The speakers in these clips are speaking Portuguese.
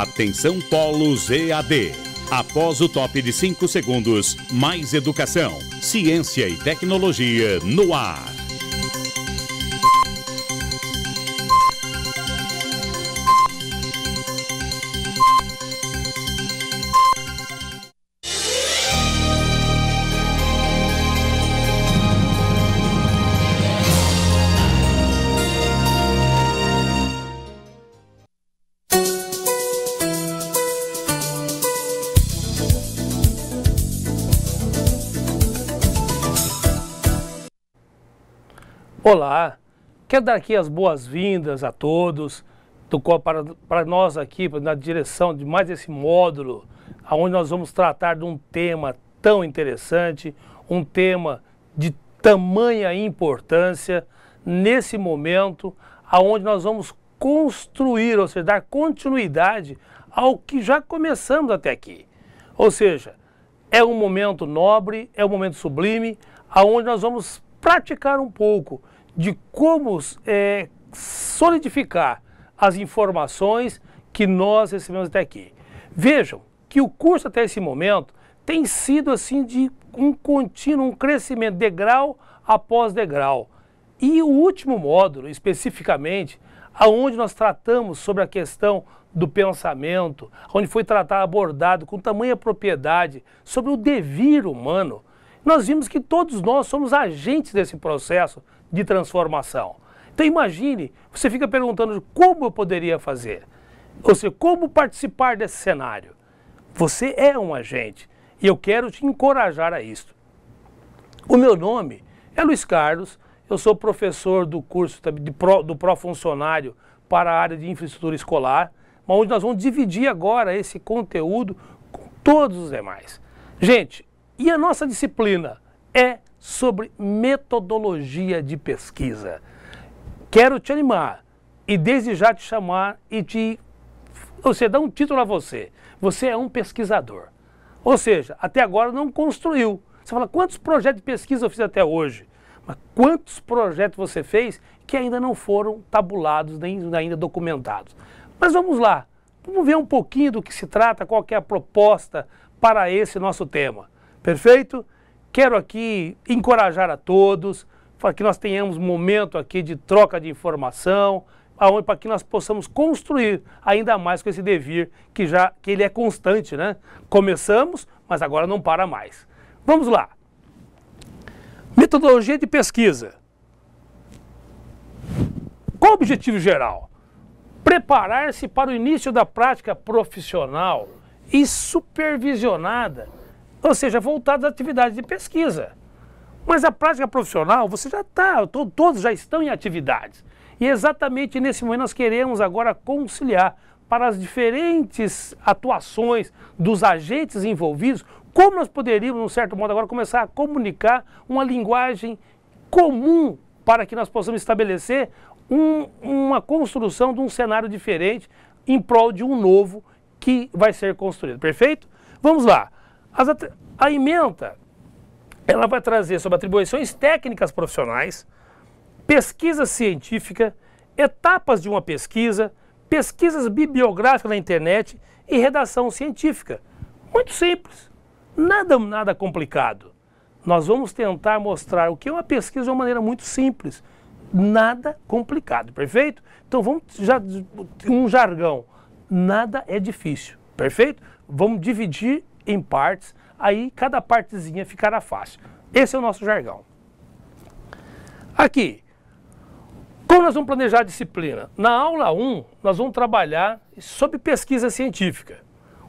Atenção Polos EAD. Após o top de 5 segundos, mais educação, ciência e tecnologia no ar. Quero dar aqui as boas-vindas a todos, do qual para, para nós aqui, na direção de mais esse módulo, onde nós vamos tratar de um tema tão interessante, um tema de tamanha importância, nesse momento, onde nós vamos construir, ou seja, dar continuidade ao que já começamos até aqui. Ou seja, é um momento nobre, é um momento sublime, aonde nós vamos praticar um pouco de como é, solidificar as informações que nós recebemos até aqui. Vejam que o curso até esse momento tem sido assim de um contínuo, um crescimento degrau após degrau. E o último módulo, especificamente, aonde nós tratamos sobre a questão do pensamento, onde foi tratado, abordado com tamanha propriedade sobre o devir humano, nós vimos que todos nós somos agentes desse processo de transformação. Então imagine, você fica perguntando como eu poderia fazer, ou seja, como participar desse cenário. Você é um agente e eu quero te encorajar a isso. O meu nome é Luiz Carlos, eu sou professor do curso do pró-funcionário para a área de infraestrutura escolar, onde nós vamos dividir agora esse conteúdo com todos os demais. Gente, e a nossa disciplina é sobre metodologia de pesquisa. Quero te animar e desde já te chamar e te. Você dá um título a você. Você é um pesquisador. Ou seja, até agora não construiu. Você fala, quantos projetos de pesquisa eu fiz até hoje? Mas quantos projetos você fez que ainda não foram tabulados, nem ainda documentados? Mas vamos lá, vamos ver um pouquinho do que se trata, qual que é a proposta para esse nosso tema. Perfeito? Quero aqui encorajar a todos para que nós tenhamos momento aqui de troca de informação, para que nós possamos construir ainda mais com esse devir que já que ele é constante, né? Começamos, mas agora não para mais. Vamos lá. Metodologia de pesquisa. Qual o objetivo geral? Preparar-se para o início da prática profissional e supervisionada ou seja, voltados à atividade de pesquisa. Mas a prática profissional, você já está, todos já estão em atividades. E é exatamente nesse momento nós queremos agora conciliar para as diferentes atuações dos agentes envolvidos, como nós poderíamos, de um certo modo, agora começar a comunicar uma linguagem comum para que nós possamos estabelecer um, uma construção de um cenário diferente em prol de um novo que vai ser construído. Perfeito? Vamos lá a ementa ela vai trazer sobre atribuições técnicas profissionais, pesquisa científica, etapas de uma pesquisa, pesquisas bibliográficas na internet e redação científica. Muito simples, nada, nada complicado. Nós vamos tentar mostrar o que é uma pesquisa de uma maneira muito simples, nada complicado, perfeito? Então vamos já um jargão, nada é difícil, perfeito? Vamos dividir em partes aí cada partezinha ficará fácil. Esse é o nosso jargão. Aqui, como nós vamos planejar a disciplina? Na aula 1, nós vamos trabalhar sobre pesquisa científica.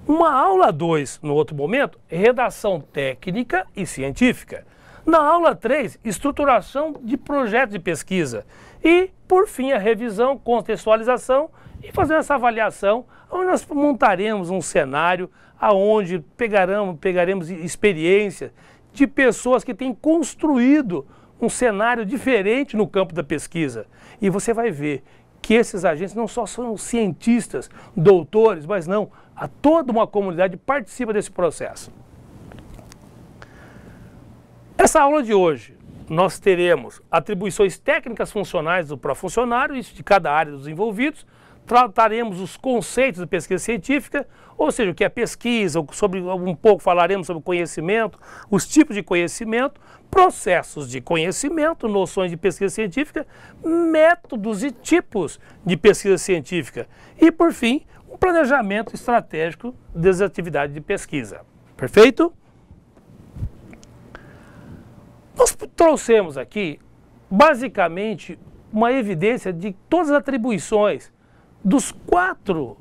Uma aula 2, no outro momento, redação técnica e científica. Na aula 3, estruturação de projetos de pesquisa. E, por fim, a revisão, contextualização e fazer essa avaliação, onde nós montaremos um cenário aonde pegaremos, pegaremos experiência de pessoas que têm construído um cenário diferente no campo da pesquisa. E você vai ver que esses agentes não só são cientistas, doutores, mas não, a toda uma comunidade participa desse processo. Essa aula de hoje nós teremos atribuições técnicas funcionais do pró-funcionário, isso de cada área dos envolvidos, trataremos os conceitos de pesquisa científica, ou seja, o que é pesquisa, sobre um pouco falaremos sobre conhecimento, os tipos de conhecimento, processos de conhecimento, noções de pesquisa científica, métodos e tipos de pesquisa científica e, por fim, um planejamento estratégico das atividades de pesquisa. Perfeito? Nós trouxemos aqui, basicamente, uma evidência de todas as atribuições dos quatro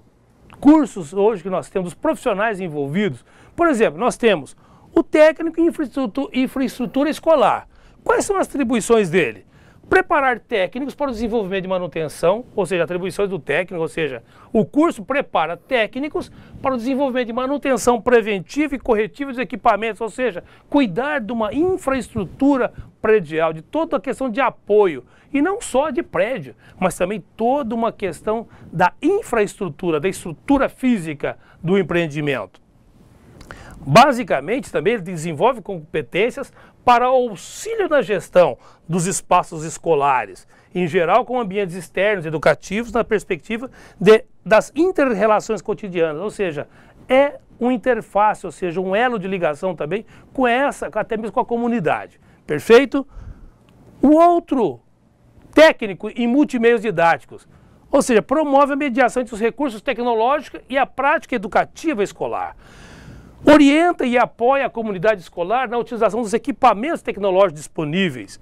cursos hoje que nós temos, profissionais envolvidos. Por exemplo, nós temos o técnico em infraestrutura, infraestrutura escolar. Quais são as atribuições dele? preparar técnicos para o desenvolvimento de manutenção, ou seja, atribuições do técnico, ou seja, o curso prepara técnicos para o desenvolvimento de manutenção preventiva e corretiva dos equipamentos, ou seja, cuidar de uma infraestrutura predial, de toda a questão de apoio, e não só de prédio, mas também toda uma questão da infraestrutura, da estrutura física do empreendimento. Basicamente, também ele desenvolve competências para auxílio na gestão dos espaços escolares, em geral com ambientes externos educativos na perspectiva de, das interrelações cotidianas, ou seja, é um interface, ou seja, um elo de ligação também com essa, até mesmo com a comunidade. Perfeito? O outro, técnico em multimeios didáticos, ou seja, promove a mediação entre os recursos tecnológicos e a prática educativa escolar. Orienta e apoia a comunidade escolar na utilização dos equipamentos tecnológicos disponíveis.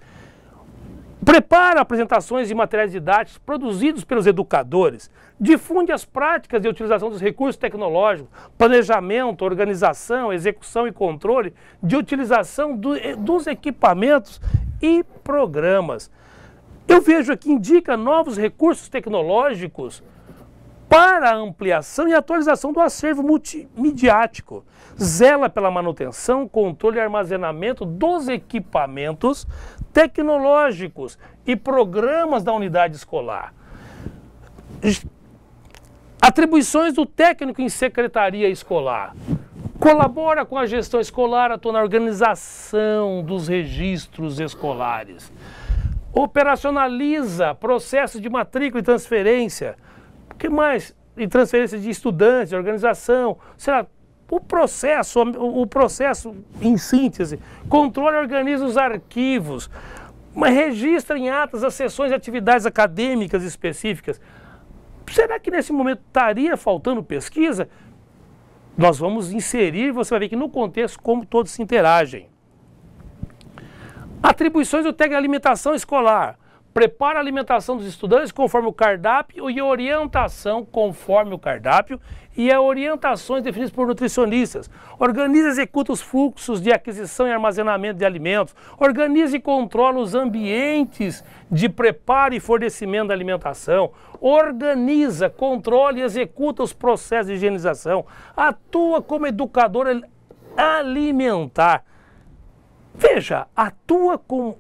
Prepara apresentações e materiais didáticos produzidos pelos educadores. Difunde as práticas de utilização dos recursos tecnológicos, planejamento, organização, execução e controle de utilização do, eh, dos equipamentos e programas. Eu vejo aqui indica novos recursos tecnológicos para a ampliação e atualização do acervo multimediático. Zela pela manutenção, controle e armazenamento dos equipamentos tecnológicos e programas da unidade escolar. Atribuições do técnico em secretaria escolar. Colabora com a gestão escolar, atua na organização dos registros escolares. Operacionaliza processos de matrícula e transferência que mais? E transferência de estudantes, de organização, será o processo, o processo em síntese, controle e organiza os arquivos, registra em atas as sessões e atividades acadêmicas específicas. Será que nesse momento estaria faltando pesquisa? Nós vamos inserir, você vai ver que no contexto como todos se interagem. Atribuições do técnico alimentação escolar prepara a alimentação dos estudantes conforme o cardápio e orientação conforme o cardápio e a orientações definidas por nutricionistas. Organiza e executa os fluxos de aquisição e armazenamento de alimentos. Organiza e controla os ambientes de preparo e fornecimento da alimentação. Organiza, controla e executa os processos de higienização. Atua como educador alimentar. Veja, atua como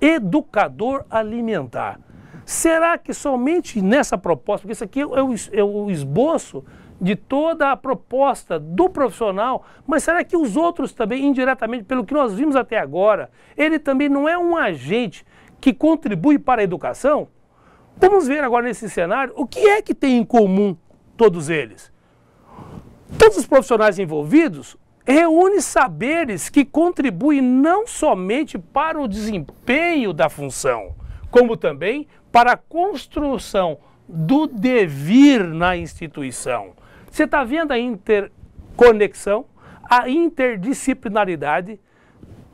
educador alimentar. Será que somente nessa proposta, porque isso aqui é o, é o esboço de toda a proposta do profissional, mas será que os outros também, indiretamente, pelo que nós vimos até agora, ele também não é um agente que contribui para a educação? Vamos ver agora nesse cenário o que é que tem em comum todos eles. Todos os profissionais envolvidos reúne saberes que contribuem não somente para o desempenho da função, como também para a construção do devir na instituição. Você está vendo a interconexão, a interdisciplinaridade?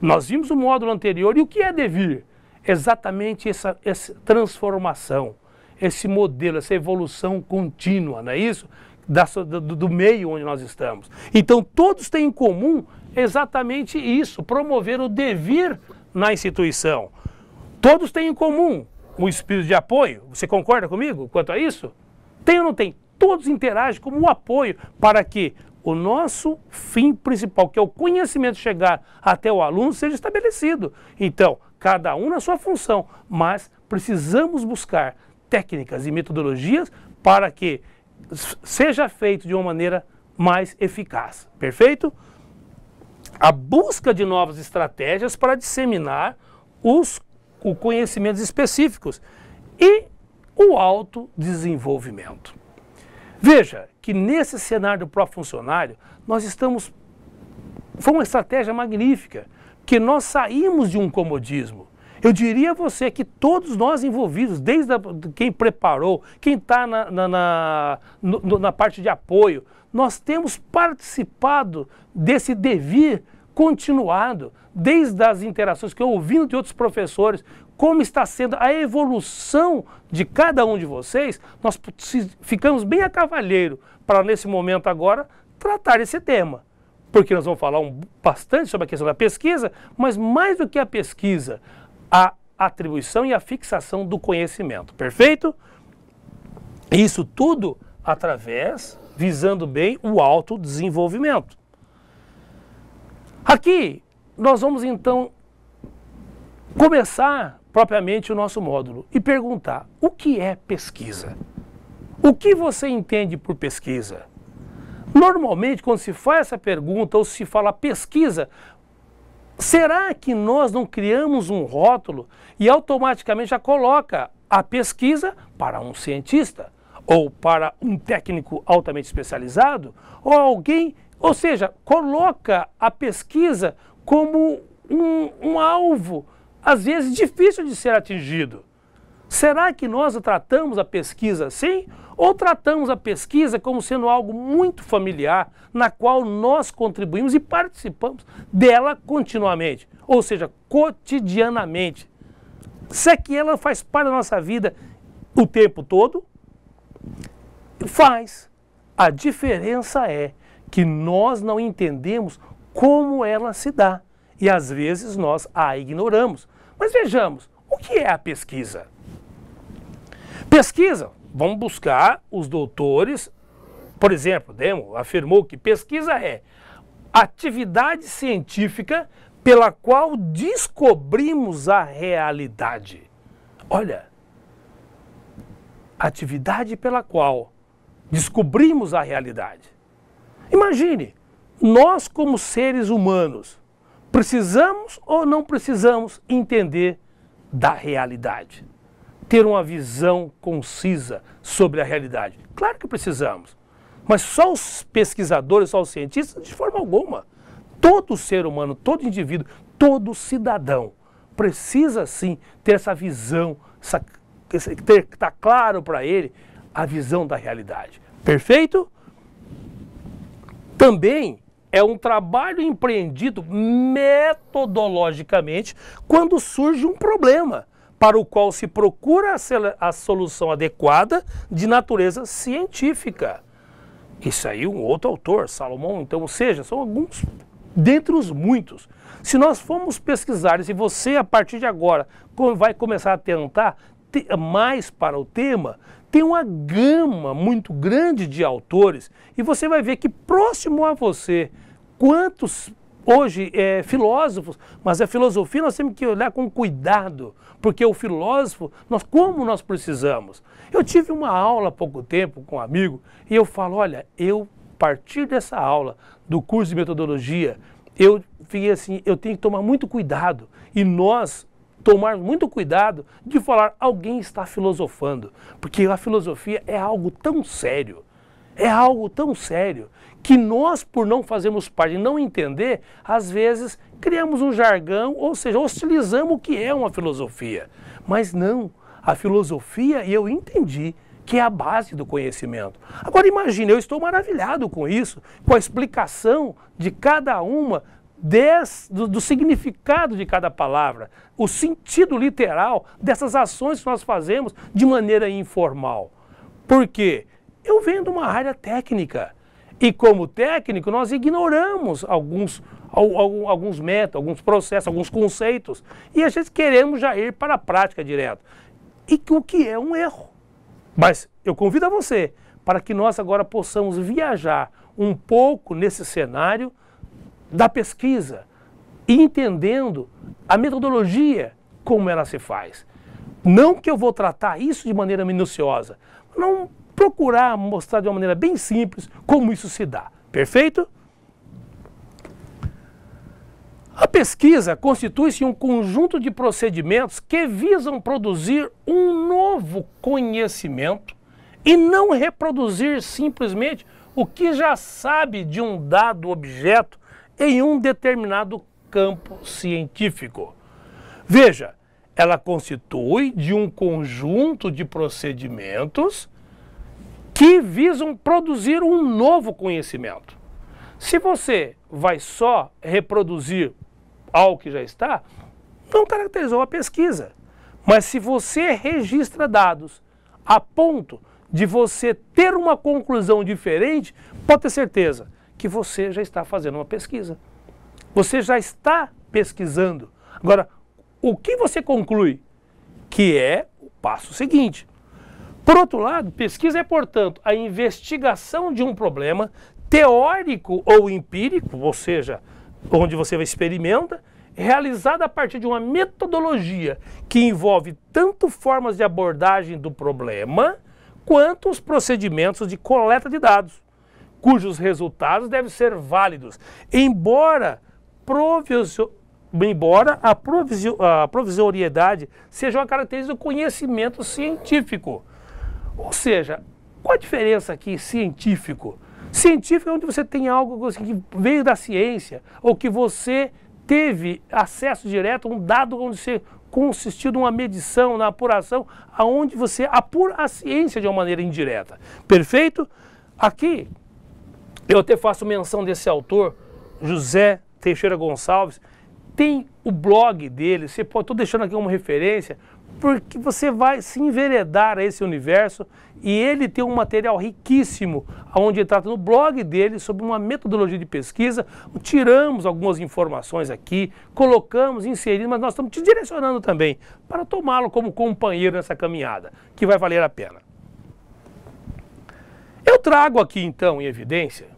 Nós vimos o módulo anterior e o que é devir? Exatamente essa, essa transformação, esse modelo, essa evolução contínua, não é isso? da, do, do meio onde nós estamos. Então, todos têm em comum exatamente isso: promover o devir na instituição. Todos têm em comum o espírito de apoio. Você concorda comigo quanto a isso? Tem ou não tem? Todos interagem como um apoio para que o nosso fim principal, que é o conhecimento chegar até o aluno, seja estabelecido. Então, cada um na sua função, mas precisamos buscar técnicas e metodologias para que seja feito de uma maneira mais eficaz. Perfeito? A busca de novas estratégias para disseminar os conhecimentos específicos e o autodesenvolvimento. Veja que nesse cenário do próprio funcionário, nós estamos. Foi uma estratégia magnífica, que nós saímos de um comodismo eu diria a você que todos nós envolvidos, desde a, quem preparou, quem está na, na, na, na parte de apoio, nós temos participado desse devir continuado, desde as interações que eu ouvindo de outros professores, como está sendo a evolução de cada um de vocês, nós ficamos bem a cavalheiro para, nesse momento agora, tratar esse tema. Porque nós vamos falar um, bastante sobre a questão da pesquisa, mas mais do que a pesquisa, a atribuição e a fixação do conhecimento. Perfeito? Isso tudo através, visando bem o autodesenvolvimento. Aqui nós vamos então começar propriamente o nosso módulo e perguntar: o que é pesquisa? O que você entende por pesquisa? Normalmente, quando se faz essa pergunta ou se fala pesquisa, Será que nós não criamos um rótulo e automaticamente já coloca a pesquisa para um cientista, ou para um técnico altamente especializado, ou alguém, ou seja, coloca a pesquisa como um, um alvo, às vezes difícil de ser atingido? Será que nós tratamos a pesquisa assim? Ou tratamos a pesquisa como sendo algo muito familiar, na qual nós contribuímos e participamos dela continuamente, ou seja, cotidianamente? Se é que ela faz parte da nossa vida o tempo todo? Faz. A diferença é que nós não entendemos como ela se dá e às vezes nós a ignoramos. Mas vejamos, o que é a pesquisa? Pesquisa. Vamos buscar os doutores. Por exemplo, Demo afirmou que pesquisa é atividade científica pela qual descobrimos a realidade. Olha, atividade pela qual descobrimos a realidade. Imagine, nós como seres humanos, precisamos ou não precisamos entender da realidade? ter uma visão concisa sobre a realidade? Claro que precisamos. Mas só os pesquisadores, só os cientistas, de forma alguma. Todo ser humano, todo indivíduo, todo cidadão precisa sim ter essa visão, essa, ter que tá claro para ele a visão da realidade. Perfeito? Também é um trabalho empreendido metodologicamente quando surge um problema para o qual se procura a solução adequada de natureza científica. Isso aí um outro autor, Salomão, então, ou seja, são alguns dentre os muitos. Se nós formos pesquisar, e se você a partir de agora vai começar a tentar mais para o tema, tem uma gama muito grande de autores e você vai ver que próximo a você, quantos hoje é, filósofos, mas a filosofia nós temos que olhar com cuidado, porque o filósofo, nós como nós precisamos. Eu tive uma aula há pouco tempo com um amigo e eu falo, olha, eu a partir dessa aula do curso de metodologia, eu fiquei assim, eu tenho que tomar muito cuidado e nós tomar muito cuidado de falar alguém está filosofando, porque a filosofia é algo tão sério. É algo tão sério que nós, por não fazermos parte e não entender, às vezes criamos um jargão, ou seja, hostilizamos o que é uma filosofia. Mas não, a filosofia, e eu entendi, que é a base do conhecimento. Agora imagine, eu estou maravilhado com isso, com a explicação de cada uma, des, do, do significado de cada palavra, o sentido literal dessas ações que nós fazemos de maneira informal. Por quê? Eu venho de uma área técnica. E como técnico, nós ignoramos alguns, alguns métodos, alguns processos, alguns conceitos. E a gente queremos já ir para a prática direto. E o que é um erro. Mas eu convido a você para que nós agora possamos viajar um pouco nesse cenário da pesquisa, entendendo a metodologia, como ela se faz. Não que eu vou tratar isso de maneira minuciosa. Não procurar mostrar de uma maneira bem simples como isso se dá. Perfeito? A pesquisa constitui-se um conjunto de procedimentos que visam produzir um novo conhecimento e não reproduzir simplesmente o que já sabe de um dado objeto em um determinado campo científico. Veja, ela constitui de um conjunto de procedimentos que visam produzir um novo conhecimento. Se você vai só reproduzir algo que já está, não caracterizou a pesquisa. Mas se você registra dados a ponto de você ter uma conclusão diferente, pode ter certeza que você já está fazendo uma pesquisa. Você já está pesquisando. Agora, o que você conclui? Que é o passo seguinte. Por outro lado, pesquisa é, portanto, a investigação de um problema teórico ou empírico, ou seja, onde você experimenta, realizada a partir de uma metodologia que envolve tanto formas de abordagem do problema quanto os procedimentos de coleta de dados, cujos resultados devem ser válidos, embora provisio, embora a, provisio, a provisoriedade seja uma característica do conhecimento científico. Ou seja, qual a diferença aqui científico? Científico é onde você tem algo que veio da ciência, ou que você teve acesso direto a um dado onde você consistiu numa medição, na apuração, aonde você apura a ciência de uma maneira indireta. Perfeito? Aqui, eu até faço menção desse autor, José Teixeira Gonçalves, tem o blog dele, você pode, estou deixando aqui uma referência, porque você vai se enveredar a esse universo e ele tem um material riquíssimo, onde ele trata no blog dele sobre uma metodologia de pesquisa. Tiramos algumas informações aqui, colocamos, inserimos, mas nós estamos te direcionando também para tomá-lo como companheiro nessa caminhada, que vai valer a pena. Eu trago aqui então em evidência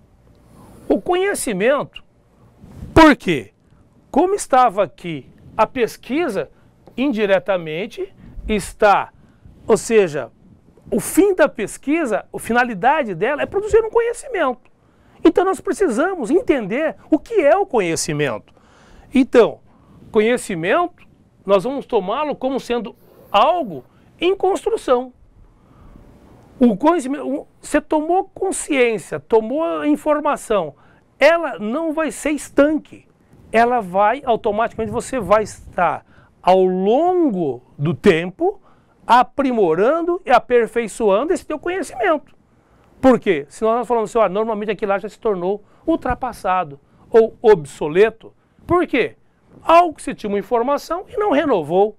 o conhecimento, porque, como estava aqui a pesquisa indiretamente está, ou seja, o fim da pesquisa, a finalidade dela é produzir um conhecimento. Então nós precisamos entender o que é o conhecimento. Então, conhecimento, nós vamos tomá-lo como sendo algo em construção. O conhecimento, você tomou consciência, tomou informação, ela não vai ser estanque. Ela vai automaticamente você vai estar ao longo do tempo, aprimorando e aperfeiçoando esse teu conhecimento. Por quê? Se nós falamos assim, ah, normalmente aquilo lá já se tornou ultrapassado ou obsoleto. Por quê? Algo que se tinha uma informação e não renovou.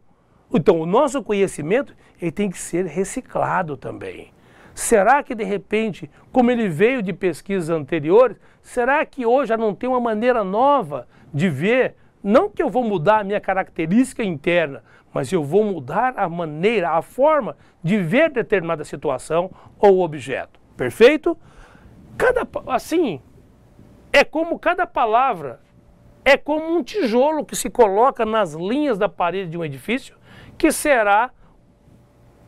Então, o nosso conhecimento ele tem que ser reciclado também. Será que de repente, como ele veio de pesquisas anteriores, será que hoje já não tem uma maneira nova de ver não que eu vou mudar a minha característica interna, mas eu vou mudar a maneira, a forma de ver determinada situação ou objeto. Perfeito? Cada assim é como cada palavra é como um tijolo que se coloca nas linhas da parede de um edifício, que será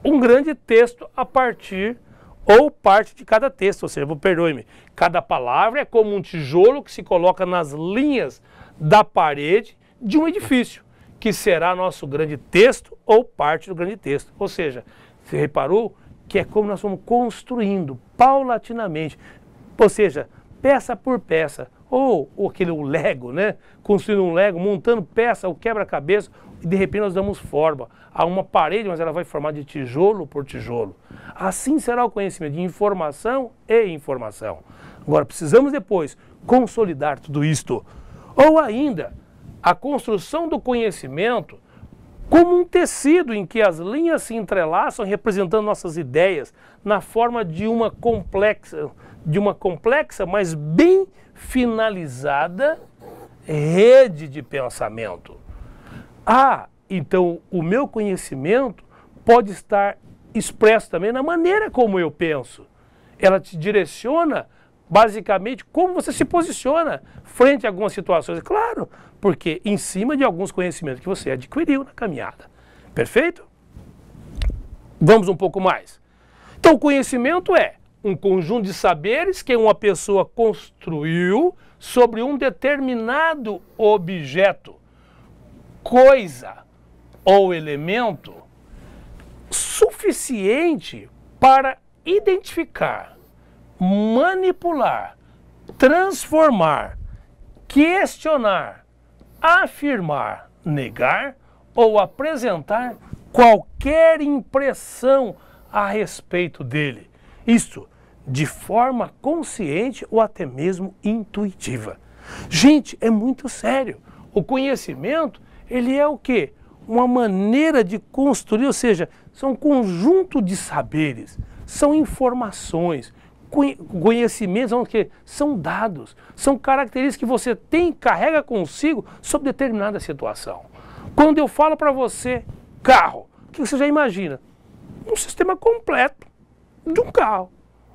um grande texto a partir ou parte de cada texto, ou seja, perdoe-me, cada palavra é como um tijolo que se coloca nas linhas da parede de um edifício, que será nosso grande texto ou parte do grande texto. Ou seja, você reparou que é como nós vamos construindo paulatinamente, ou seja, peça por peça, ou, ou aquele o Lego, né? Construindo um Lego, montando peça, o quebra-cabeça, e de repente nós damos forma a uma parede, mas ela vai formar de tijolo por tijolo. Assim será o conhecimento de informação e informação. Agora precisamos depois consolidar tudo isto ou ainda, a construção do conhecimento como um tecido em que as linhas se entrelaçam, representando nossas ideias na forma de uma complexa, de uma complexa, mas bem finalizada rede de pensamento. Ah, então o meu conhecimento pode estar expresso também na maneira como eu penso. Ela te direciona basicamente como você se posiciona frente a algumas situações. Claro, porque em cima de alguns conhecimentos que você adquiriu na caminhada. Perfeito? Vamos um pouco mais. Então, conhecimento é um conjunto de saberes que uma pessoa construiu sobre um determinado objeto, coisa ou elemento suficiente para identificar manipular, transformar, questionar, afirmar, negar ou apresentar qualquer impressão a respeito dele. Isso de forma consciente ou até mesmo intuitiva. Gente, é muito sério. O conhecimento, ele é o quê? Uma maneira de construir, ou seja, são um conjunto de saberes, são informações, conhecimentos são, são dados, são características que você tem, carrega consigo sobre determinada situação. Quando eu falo para você carro, o que você já imagina? Um sistema completo de um carro.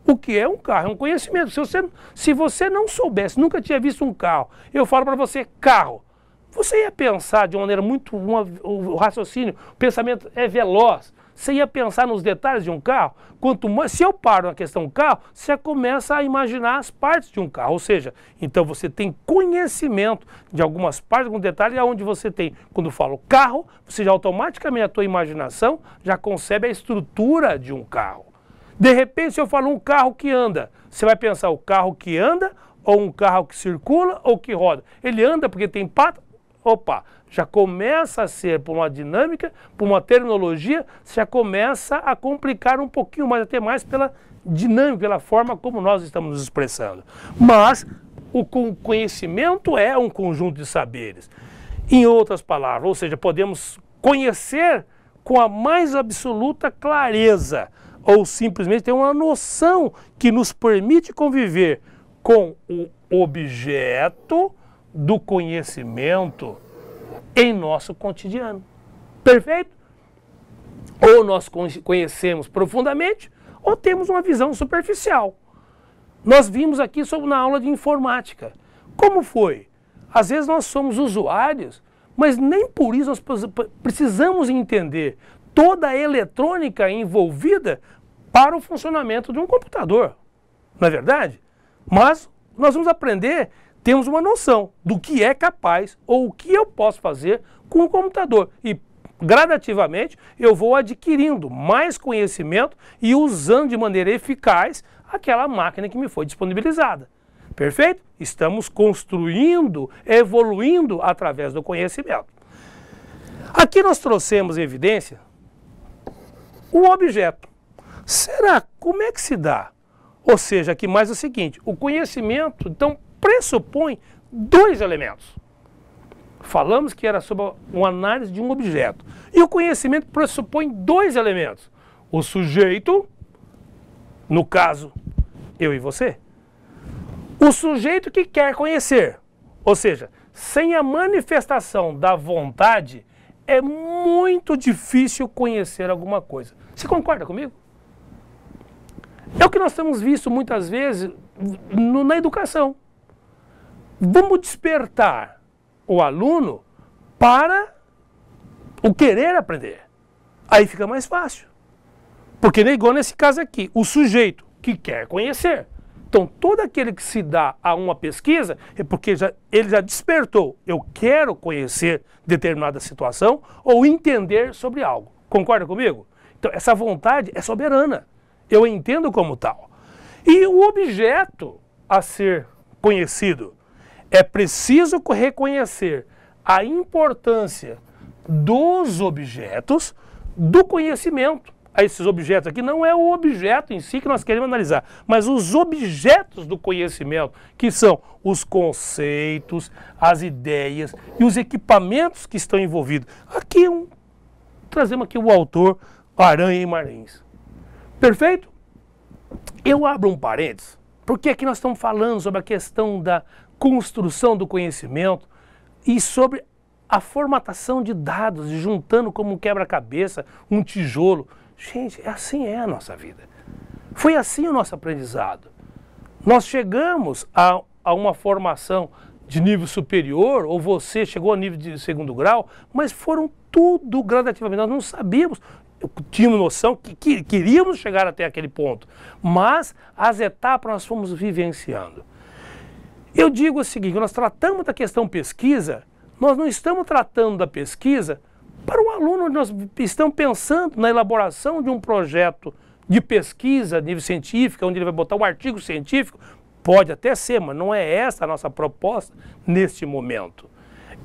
O que é um carro? É um conhecimento. Se você, se você não soubesse, nunca tinha visto um carro, eu falo para você carro. Você ia pensar de uma maneira muito. Uma, o raciocínio, o pensamento é veloz. Você ia pensar nos detalhes de um carro? Quanto mais, se eu paro na questão do carro, você começa a imaginar as partes de um carro. Ou seja, então você tem conhecimento de algumas partes, algum detalhe, aonde você tem. Quando eu falo carro, você já automaticamente a tua imaginação já concebe a estrutura de um carro. De repente, se eu falo um carro que anda, você vai pensar o carro que anda, ou um carro que circula, ou que roda. Ele anda porque tem pata? Opa, já começa a ser, por uma dinâmica, por uma terminologia, já começa a complicar um pouquinho mais, até mais pela dinâmica, pela forma como nós estamos nos expressando. Mas o conhecimento é um conjunto de saberes. Em outras palavras, ou seja, podemos conhecer com a mais absoluta clareza, ou simplesmente ter uma noção que nos permite conviver com o objeto do conhecimento em nosso cotidiano. Perfeito? Ou nós conhecemos profundamente, ou temos uma visão superficial. Nós vimos aqui sobre na aula de informática. Como foi? Às vezes nós somos usuários, mas nem por isso nós precisamos entender toda a eletrônica envolvida para o funcionamento de um computador. Não é verdade? Mas nós vamos aprender temos uma noção do que é capaz ou o que eu posso fazer com o computador. E gradativamente eu vou adquirindo mais conhecimento e usando de maneira eficaz aquela máquina que me foi disponibilizada. Perfeito? Estamos construindo, evoluindo através do conhecimento. Aqui nós trouxemos em evidência o objeto. Será como é que se dá? Ou seja, aqui mais é o seguinte, o conhecimento, então, pressupõe dois elementos. Falamos que era sobre uma análise de um objeto. E o conhecimento pressupõe dois elementos. O sujeito, no caso, eu e você. O sujeito que quer conhecer. Ou seja, sem a manifestação da vontade, é muito difícil conhecer alguma coisa. Você concorda comigo? É o que nós temos visto muitas vezes na educação vamos despertar o aluno para o querer aprender. Aí fica mais fácil. Porque igual nesse caso aqui, o sujeito que quer conhecer. Então, todo aquele que se dá a uma pesquisa é porque já, ele já despertou. Eu quero conhecer determinada situação ou entender sobre algo. Concorda comigo? Então, essa vontade é soberana. Eu entendo como tal. E o objeto a ser conhecido é preciso reconhecer a importância dos objetos do conhecimento. A ah, esses objetos aqui não é o objeto em si que nós queremos analisar, mas os objetos do conhecimento, que são os conceitos, as ideias e os equipamentos que estão envolvidos. Aqui um, trazemos aqui o autor Aranha e Marins. Perfeito? Eu abro um parênteses, porque aqui é nós estamos falando sobre a questão da, construção do conhecimento e sobre a formatação de dados, juntando como um quebra-cabeça, um tijolo. Gente, é assim é a nossa vida. Foi assim o nosso aprendizado. Nós chegamos a, a uma formação de nível superior, ou você chegou a nível de segundo grau, mas foram tudo gradativamente. Nós não sabíamos, tínhamos noção que, que queríamos chegar até aquele ponto, mas as etapas nós fomos vivenciando. Eu digo o seguinte: nós tratamos da questão pesquisa, nós não estamos tratando da pesquisa para o aluno, nós estamos pensando na elaboração de um projeto de pesquisa nível científico, onde ele vai botar um artigo científico. Pode até ser, mas não é essa a nossa proposta neste momento.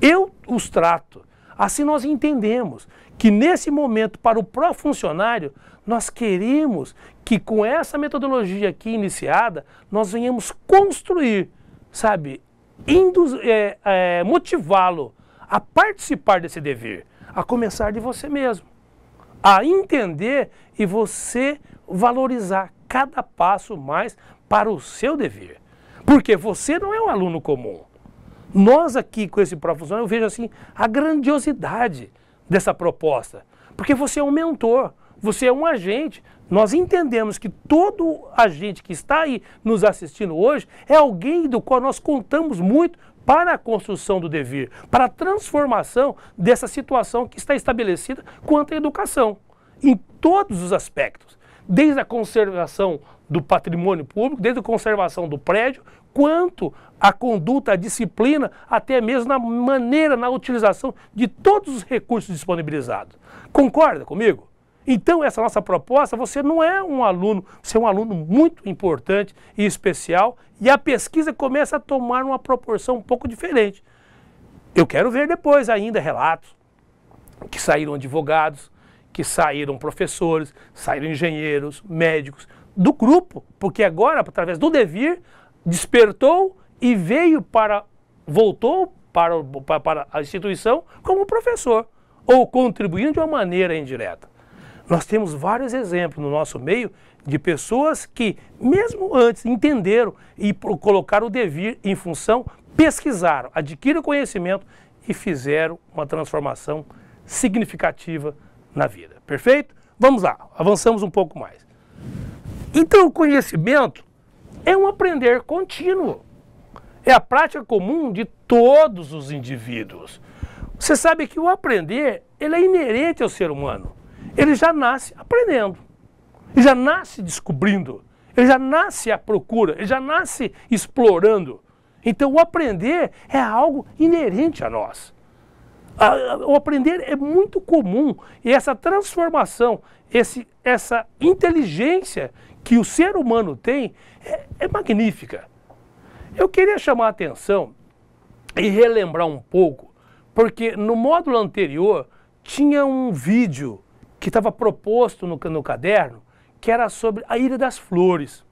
Eu os trato. Assim nós entendemos que nesse momento, para o pró-funcionário, nós queremos que com essa metodologia aqui iniciada, nós venhamos construir sabe, é, é, motivá-lo a participar desse dever, a começar de você mesmo, a entender e você valorizar cada passo mais para o seu dever. Porque você não é um aluno comum. Nós aqui com esse profissional, eu vejo assim a grandiosidade dessa proposta. Porque você é um mentor, você é um agente, nós entendemos que todo agente que está aí nos assistindo hoje é alguém do qual nós contamos muito para a construção do dever, para a transformação dessa situação que está estabelecida quanto à educação, em todos os aspectos, desde a conservação do patrimônio público, desde a conservação do prédio, quanto à conduta, à disciplina, até mesmo na maneira, na utilização de todos os recursos disponibilizados. Concorda comigo? Então, essa nossa proposta, você não é um aluno, você é um aluno muito importante e especial, e a pesquisa começa a tomar uma proporção um pouco diferente. Eu quero ver depois ainda relatos que saíram advogados, que saíram professores, saíram engenheiros, médicos, do grupo, porque agora, através do devir, despertou e veio para, voltou para, para a instituição como professor, ou contribuindo de uma maneira indireta. Nós temos vários exemplos no nosso meio de pessoas que, mesmo antes, entenderam e colocaram o devir em função, pesquisaram, adquiriram conhecimento e fizeram uma transformação significativa na vida. Perfeito? Vamos lá, avançamos um pouco mais. Então, o conhecimento é um aprender contínuo. É a prática comum de todos os indivíduos. Você sabe que o aprender, ele é inerente ao ser humano ele já nasce aprendendo, ele já nasce descobrindo, ele já nasce à procura, ele já nasce explorando. Então, o aprender é algo inerente a nós. O aprender é muito comum e essa transformação, esse, essa inteligência que o ser humano tem é, é magnífica. Eu queria chamar a atenção e relembrar um pouco, porque no módulo anterior tinha um vídeo que estava proposto no, no caderno, que era sobre a Ilha das Flores.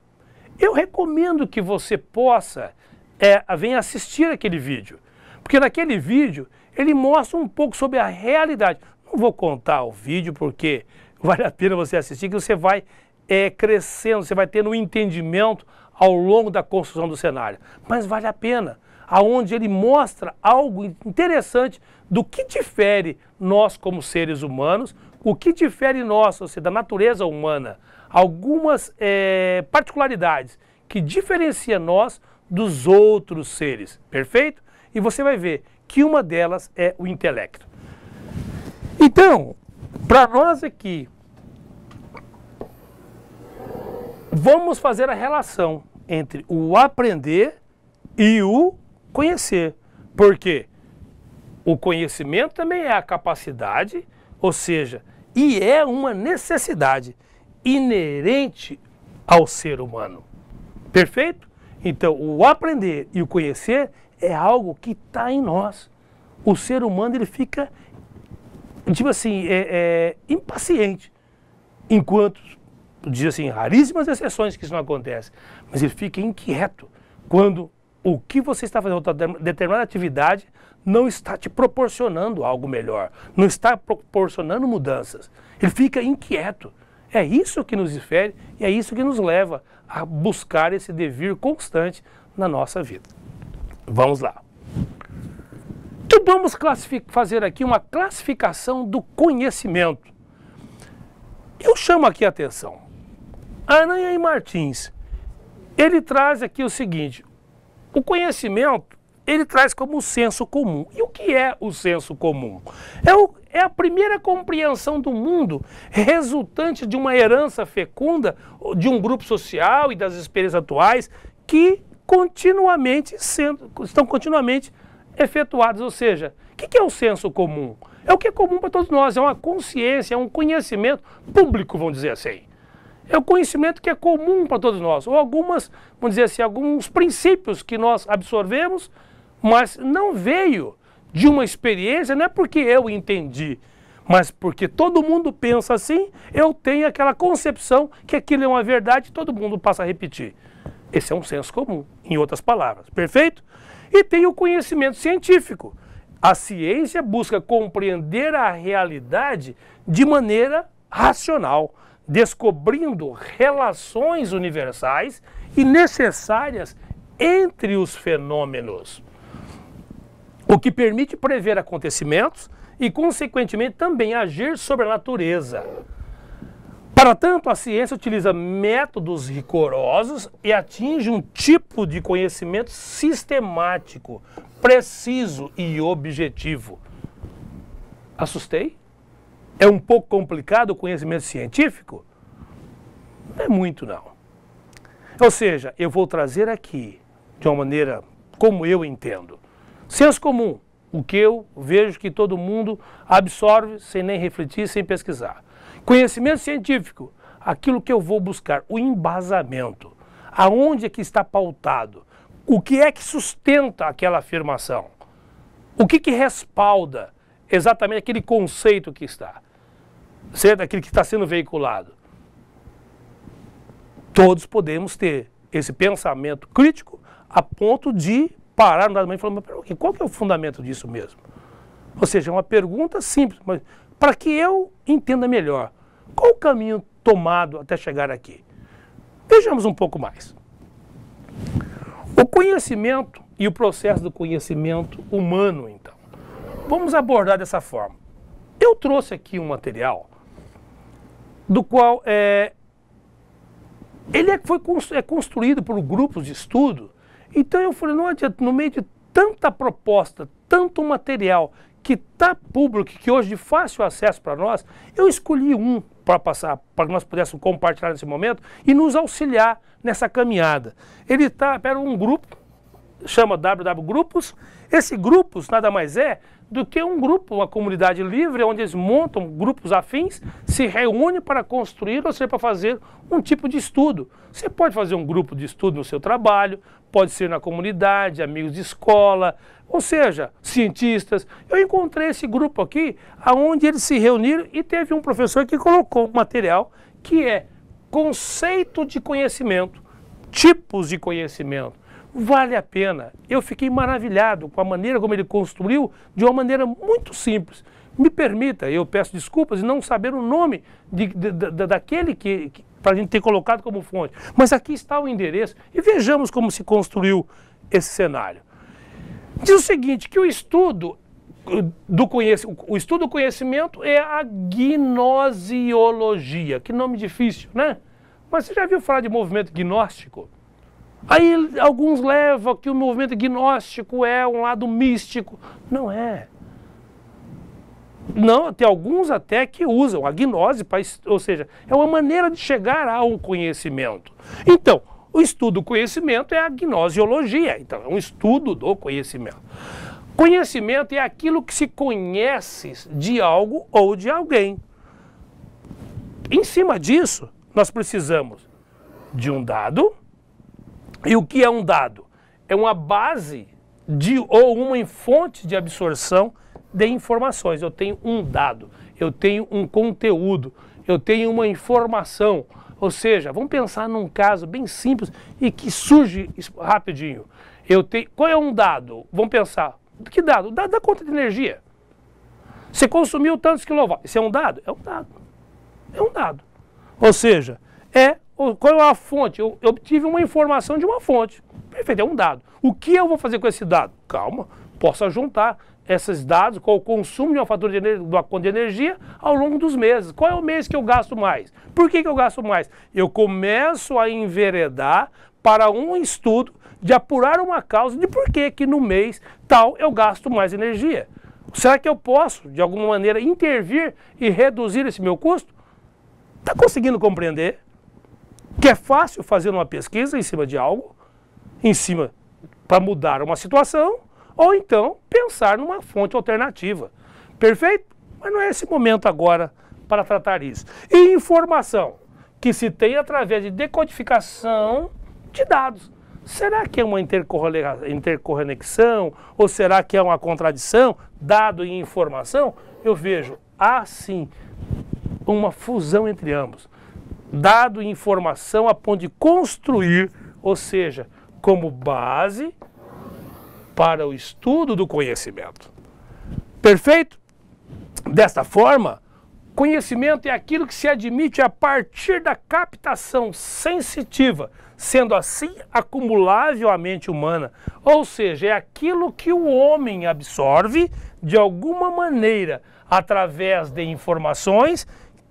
Eu recomendo que você possa é, venha assistir aquele vídeo, porque naquele vídeo ele mostra um pouco sobre a realidade. Não vou contar o vídeo porque vale a pena você assistir, que você vai é, crescendo, você vai tendo um entendimento ao longo da construção do cenário. Mas vale a pena, aonde ele mostra algo interessante do que difere nós como seres humanos o que difere nós, ou seja, da natureza humana, algumas é, particularidades que diferenciam nós dos outros seres, perfeito? E você vai ver que uma delas é o intelecto. Então, para nós aqui, vamos fazer a relação entre o aprender e o conhecer. Porque o conhecimento também é a capacidade, ou seja, e é uma necessidade inerente ao ser humano. Perfeito? Então, o aprender e o conhecer é algo que está em nós. O ser humano ele fica, tipo assim, é, é, impaciente, enquanto, diz assim, raríssimas exceções que isso não acontece, mas ele fica inquieto quando o que você está fazendo, determinada atividade, não está te proporcionando algo melhor, não está proporcionando mudanças. Ele fica inquieto. É isso que nos difere e é isso que nos leva a buscar esse devir constante na nossa vida. Vamos lá. Então vamos fazer aqui uma classificação do conhecimento. Eu chamo aqui a atenção. Aranha e Martins, ele traz aqui o seguinte, o conhecimento, ele traz como senso comum. E o que é o senso comum? É, o, é a primeira compreensão do mundo resultante de uma herança fecunda de um grupo social e das experiências atuais que continuamente sendo, estão continuamente efetuadas. Ou seja, o que, que é o senso comum? É o que é comum para todos nós, é uma consciência, é um conhecimento público, vamos dizer assim é o conhecimento que é comum para todos nós, ou algumas, vamos dizer assim, alguns princípios que nós absorvemos, mas não veio de uma experiência, não é porque eu entendi, mas porque todo mundo pensa assim, eu tenho aquela concepção que aquilo é uma verdade e todo mundo passa a repetir. Esse é um senso comum, em outras palavras, perfeito? E tem o conhecimento científico. A ciência busca compreender a realidade de maneira racional descobrindo relações universais e necessárias entre os fenômenos, o que permite prever acontecimentos e, consequentemente, também agir sobre a natureza. Para tanto, a ciência utiliza métodos rigorosos e atinge um tipo de conhecimento sistemático, preciso e objetivo. Assustei? É um pouco complicado o conhecimento científico? Não é muito, não. Ou seja, eu vou trazer aqui, de uma maneira como eu entendo, senso comum, o que eu vejo que todo mundo absorve sem nem refletir, sem pesquisar. Conhecimento científico, aquilo que eu vou buscar, o embasamento. Aonde é que está pautado? O que é que sustenta aquela afirmação? O que, que respalda exatamente aquele conceito que está? ser daquilo que está sendo veiculado. Todos podemos ter esse pensamento crítico a ponto de parar no dado momento e falar, mas peraí, qual que é o fundamento disso mesmo? Ou seja, é uma pergunta simples, mas para que eu entenda melhor, qual o caminho tomado até chegar aqui? Vejamos um pouco mais. O conhecimento e o processo do conhecimento humano, então. Vamos abordar dessa forma. Eu trouxe aqui um material do qual é, ele é, foi é construído por grupos de estudo. Então eu falei, não adianta, no meio de tanta proposta, tanto material que está público, que hoje de fácil acesso para nós, eu escolhi um para passar, para que nós pudéssemos compartilhar nesse momento e nos auxiliar nessa caminhada. Ele está, era um grupo chama WW Grupos. Esse grupos nada mais é do que um grupo, uma comunidade livre, onde eles montam grupos afins, se reúnem para construir ou seja, para fazer um tipo de estudo. Você pode fazer um grupo de estudo no seu trabalho, pode ser na comunidade, amigos de escola, ou seja, cientistas. Eu encontrei esse grupo aqui, aonde eles se reuniram e teve um professor que colocou um material que é conceito de conhecimento, tipos de conhecimento vale a pena. Eu fiquei maravilhado com a maneira como ele construiu de uma maneira muito simples. Me permita, eu peço desculpas de não saber o nome de, de, de daquele que, que para a gente ter colocado como fonte. Mas aqui está o endereço e vejamos como se construiu esse cenário. Diz o seguinte, que o estudo eh, do conhecimento, o estudo do conhecimento é a gnosiologia. Que nome difícil, né? Mas você já viu falar de movimento gnóstico? Aí alguns levam que o movimento gnóstico é um lado místico. Não é. Não, tem alguns até que usam a gnose, pra, ou seja, é uma maneira de chegar a um conhecimento. Então, o estudo do conhecimento é a gnosiologia, então é um estudo do conhecimento. Conhecimento é aquilo que se conhece de algo ou de alguém. Em cima disso, nós precisamos de um dado, e o que é um dado? É uma base de ou uma fonte de absorção de informações. Eu tenho um dado, eu tenho um conteúdo, eu tenho uma informação. Ou seja, vamos pensar num caso bem simples e que surge rapidinho. Eu tenho, qual é um dado? Vamos pensar. Que dado? O dado da conta de energia. Você consumiu tantos quilowatts. Isso é um dado? É um dado. É um dado. Ou seja, é qual é a fonte? Eu, eu obtive uma informação de uma fonte. Perfeito, é um dado. O que eu vou fazer com esse dado? Calma, posso juntar esses dados com o consumo de uma fatura de, de uma conta de energia ao longo dos meses. Qual é o mês que eu gasto mais? Por que, que eu gasto mais? Eu começo a enveredar para um estudo de apurar uma causa de por que, que no mês tal eu gasto mais energia. Será que eu posso, de alguma maneira, intervir e reduzir esse meu custo? Está conseguindo compreender? que é fácil fazer uma pesquisa em cima de algo, em cima para mudar uma situação, ou então pensar numa fonte alternativa. Perfeito? Mas não é esse momento agora para tratar isso. E informação que se tem através de decodificação de dados. Será que é uma interconexão ou será que é uma contradição, dado e informação? Eu vejo assim uma fusão entre ambos dado informação a ponto de construir, ou seja, como base para o estudo do conhecimento. Perfeito? Desta forma, conhecimento é aquilo que se admite a partir da captação sensitiva, sendo assim acumulável à mente humana, ou seja, é aquilo que o homem absorve de alguma maneira através de informações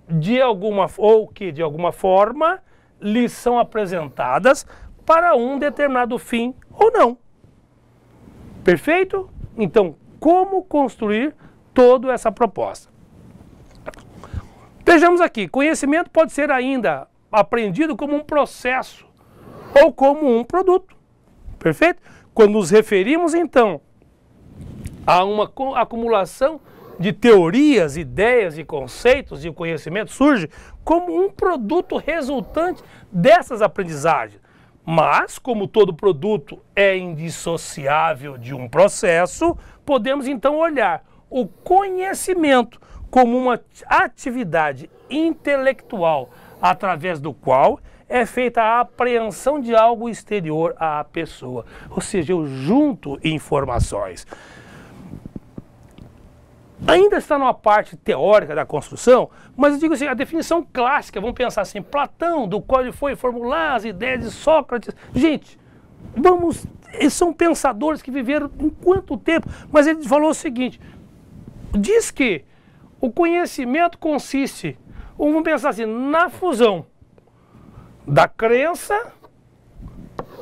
de alguma ou que de alguma forma lhes são apresentadas para um determinado fim ou não. Perfeito? Então, como construir toda essa proposta? Vejamos aqui, conhecimento pode ser ainda aprendido como um processo ou como um produto. Perfeito? Quando nos referimos então a uma acumulação de teorias, ideias e conceitos e o conhecimento surge como um produto resultante dessas aprendizagens. Mas, como todo produto é indissociável de um processo, podemos então olhar o conhecimento como uma atividade intelectual através do qual é feita a apreensão de algo exterior à pessoa, ou seja, eu junto informações ainda está numa parte teórica da construção, mas eu digo assim, a definição clássica, vamos pensar assim, Platão, do qual ele foi formular as ideias de Sócrates. Gente, vamos, eles são pensadores que viveram em quanto tempo, mas ele falou o seguinte, diz que o conhecimento consiste, ou vamos pensar assim, na fusão da crença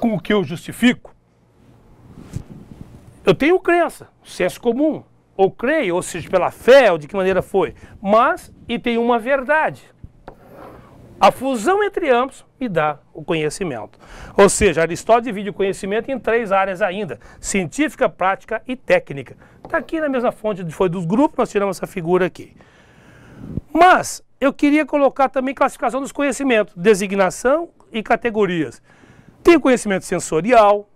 com o que eu justifico. Eu tenho crença, senso comum, ou creio, ou seja, pela fé, ou de que maneira foi, mas e tem uma verdade. A fusão entre ambos me dá o conhecimento. Ou seja, Aristóteles divide o conhecimento em três áreas ainda: científica, prática e técnica. Está aqui na mesma fonte foi dos grupos, nós tiramos essa figura aqui. Mas eu queria colocar também classificação dos conhecimentos, designação e categorias. Tem o conhecimento sensorial,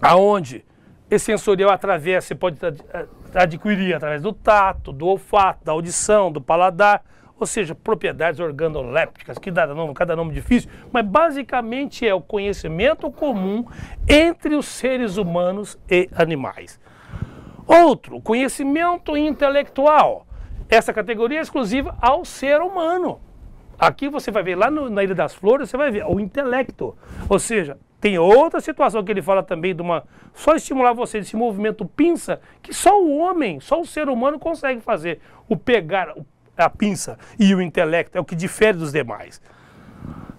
aonde esse sensorial atravessa, pode eh, adquirir através do tato, do olfato, da audição, do paladar, ou seja, propriedades organolépticas, que dá nome, cada nome difícil, mas basicamente é o conhecimento comum entre os seres humanos e animais. Outro, conhecimento intelectual. Essa categoria é exclusiva ao ser humano. Aqui você vai ver, lá no, na Ilha das Flores, você vai ver o intelecto, ou seja, tem outra situação que ele fala também de uma. Só estimular você, desse movimento pinça, que só o homem, só o ser humano consegue fazer. O pegar a pinça e o intelecto é o que difere dos demais.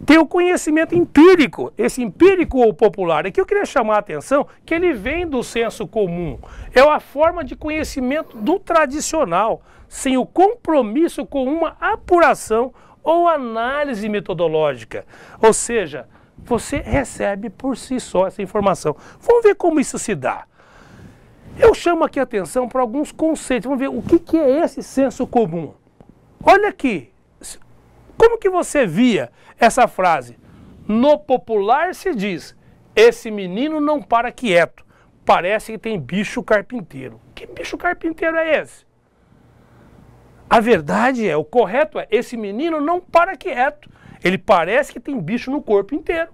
Tem o conhecimento empírico, esse empírico ou popular. Aqui é eu queria chamar a atenção que ele vem do senso comum. É uma forma de conhecimento do tradicional, sem o compromisso com uma apuração ou análise metodológica. Ou seja, você recebe por si só essa informação. Vamos ver como isso se dá. Eu chamo aqui a atenção para alguns conceitos. Vamos ver o que, que é esse senso comum. Olha aqui, como que você via essa frase? No popular se diz, esse menino não para quieto, parece que tem bicho carpinteiro. Que bicho carpinteiro é esse? A verdade é, o correto é, esse menino não para quieto, ele parece que tem bicho no corpo inteiro.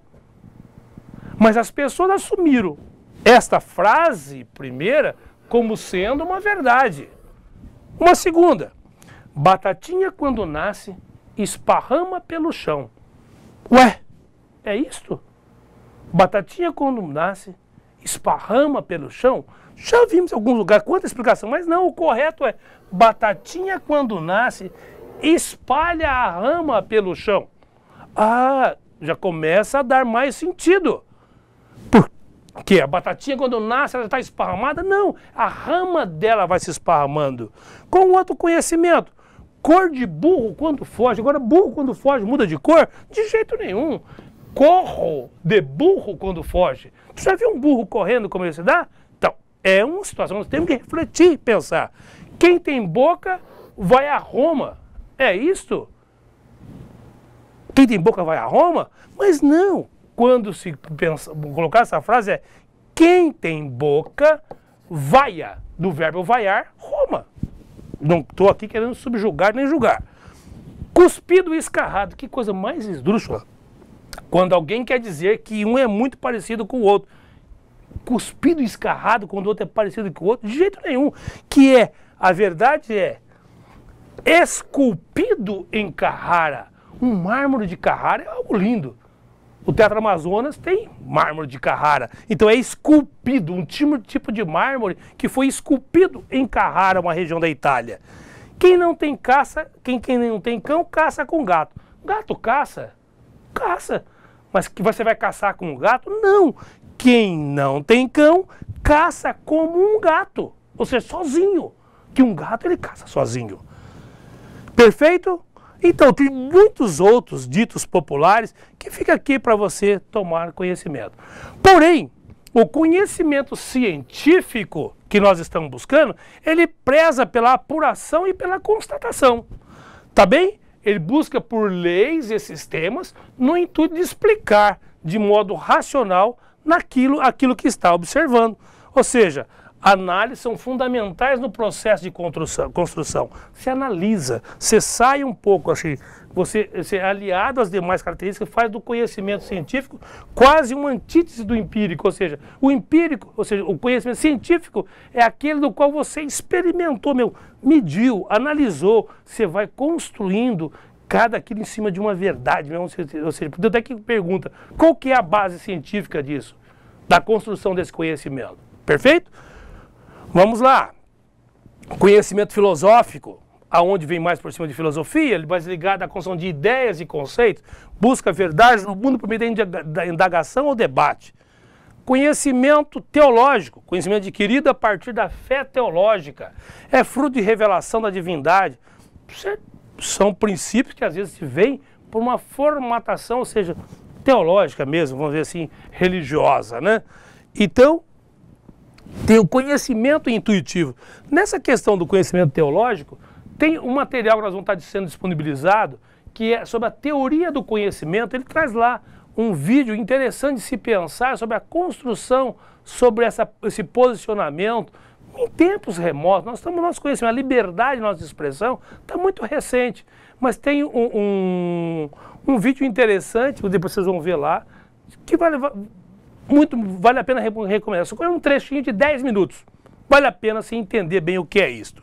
Mas as pessoas assumiram esta frase primeira como sendo uma verdade. Uma segunda. Batatinha, quando nasce, esparrama pelo chão. Ué, é isto? Batatinha, quando nasce, esparrama pelo chão? Já vimos em algum lugar, quanta explicação, mas não, o correto é batatinha, quando nasce, espalha a rama pelo chão. Ah, já começa a dar mais sentido. Porque a batatinha, quando nasce, ela está esparramada? Não, a rama dela vai se esparramando. Com outro conhecimento. Cor de burro quando foge. Agora, burro quando foge muda de cor? De jeito nenhum. Corro de burro quando foge. Você já viu um burro correndo como ele se dá? Então, é uma situação que nós temos que refletir e pensar. Quem tem boca vai a Roma. É isto? quem tem boca vai a Roma? Mas não. Quando se pensa, colocar essa frase é quem tem boca vaia, do verbo vaiar, Roma. Não estou aqui querendo subjugar nem julgar. Cuspido e escarrado, que coisa mais esdrúxula. Quando alguém quer dizer que um é muito parecido com o outro. Cuspido e escarrado quando o outro é parecido com o outro, de jeito nenhum. Que é, a verdade é, esculpido em Carrara um mármore de Carrara é algo lindo. O Teatro Amazonas tem mármore de Carrara. Então é esculpido, um tipo de mármore que foi esculpido em Carrara, uma região da Itália. Quem não tem caça, quem, quem não tem cão, caça com gato. Gato caça? Caça. Mas que você vai caçar com um gato? Não. Quem não tem cão, caça como um gato. Ou seja, sozinho. Que um gato ele caça sozinho. Perfeito? Então, tem muitos outros ditos populares que fica aqui para você tomar conhecimento. Porém, o conhecimento científico que nós estamos buscando, ele preza pela apuração e pela constatação. Tá bem? Ele busca por leis e sistemas no intuito de explicar de modo racional naquilo aquilo que está observando. Ou seja, análises são fundamentais no processo de construção. construção. Você analisa, você sai um pouco, assim, você, você é aliado às demais características, faz do conhecimento científico quase uma antítese do empírico, ou seja, o empírico, ou seja, o conhecimento científico é aquele do qual você experimentou, meu, mediu, analisou, você vai construindo cada aquilo em cima de uma verdade, mesmo, ou seja, até que pergunta, qual que é a base científica disso, da construção desse conhecimento, perfeito? Vamos lá. Conhecimento filosófico, aonde vem mais por cima de filosofia, mais ligado à construção de ideias e conceitos, busca verdades no mundo por meio da indagação ou debate. Conhecimento teológico, conhecimento adquirido a partir da fé teológica, é fruto de revelação da divindade. São princípios que às vezes se vêm por uma formatação, ou seja, teológica mesmo, vamos dizer assim, religiosa, né? Então, tem o conhecimento intuitivo. Nessa questão do conhecimento teológico, tem um material que nós vamos estar sendo disponibilizado, que é sobre a teoria do conhecimento. Ele traz lá um vídeo interessante de se pensar sobre a construção, sobre essa, esse posicionamento. Em tempos remotos, nós estamos nosso conhecimento, a liberdade nossa expressão está muito recente. Mas tem um, um, um vídeo interessante, depois vocês vão ver lá, que vai levar, muito, vale a pena recomendar. Só é um trechinho de 10 minutos. Vale a pena se entender bem o que é isto.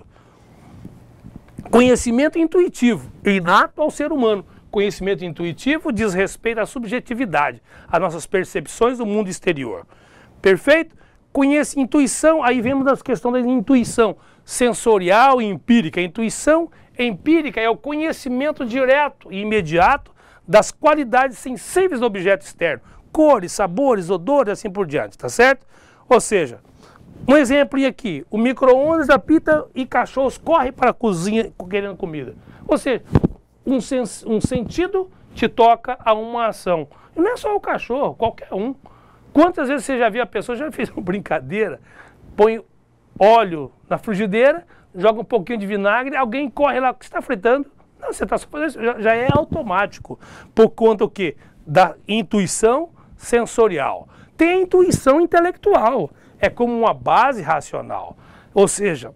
Conhecimento intuitivo, inato ao ser humano. Conhecimento intuitivo diz respeito à subjetividade, às nossas percepções do mundo exterior. Perfeito? Conhece intuição, aí vemos a questão da intuição sensorial e empírica. A intuição empírica é o conhecimento direto e imediato das qualidades sensíveis do objeto externo, cores, sabores, odores, assim por diante, tá certo? Ou seja, um exemplo aqui, o micro-ondas apita e cachorros correm para a cozinha querendo comida. Ou seja, um, sen um sentido te toca a uma ação. E não é só o cachorro, qualquer um. Quantas vezes você já viu a pessoa, já fez uma brincadeira, põe óleo na frigideira, joga um pouquinho de vinagre, alguém corre lá, o que está fritando? Não, você está só fazendo isso, já, já é automático. Por conta o quê? Da intuição sensorial, tem a intuição intelectual, é como uma base racional. Ou seja,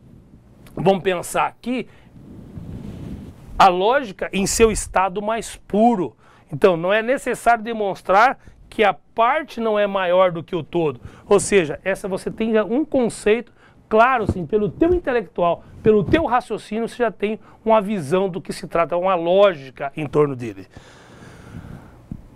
vamos pensar aqui a lógica em seu estado mais puro. Então, não é necessário demonstrar que a parte não é maior do que o todo. Ou seja, essa você tem um conceito claro, sim pelo teu intelectual, pelo teu raciocínio, você já tem uma visão do que se trata, uma lógica em torno dele.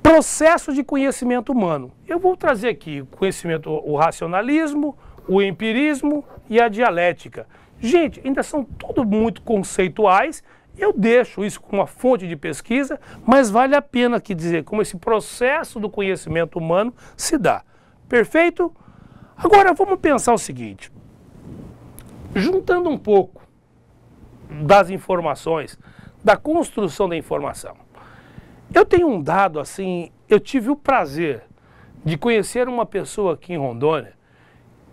Processo de conhecimento humano. Eu vou trazer aqui o conhecimento, o racionalismo, o empirismo e a dialética. Gente, ainda são tudo muito conceituais. Eu deixo isso como uma fonte de pesquisa, mas vale a pena aqui dizer como esse processo do conhecimento humano se dá. Perfeito? Agora vamos pensar o seguinte: juntando um pouco das informações, da construção da informação. Eu tenho um dado assim, eu tive o prazer de conhecer uma pessoa aqui em Rondônia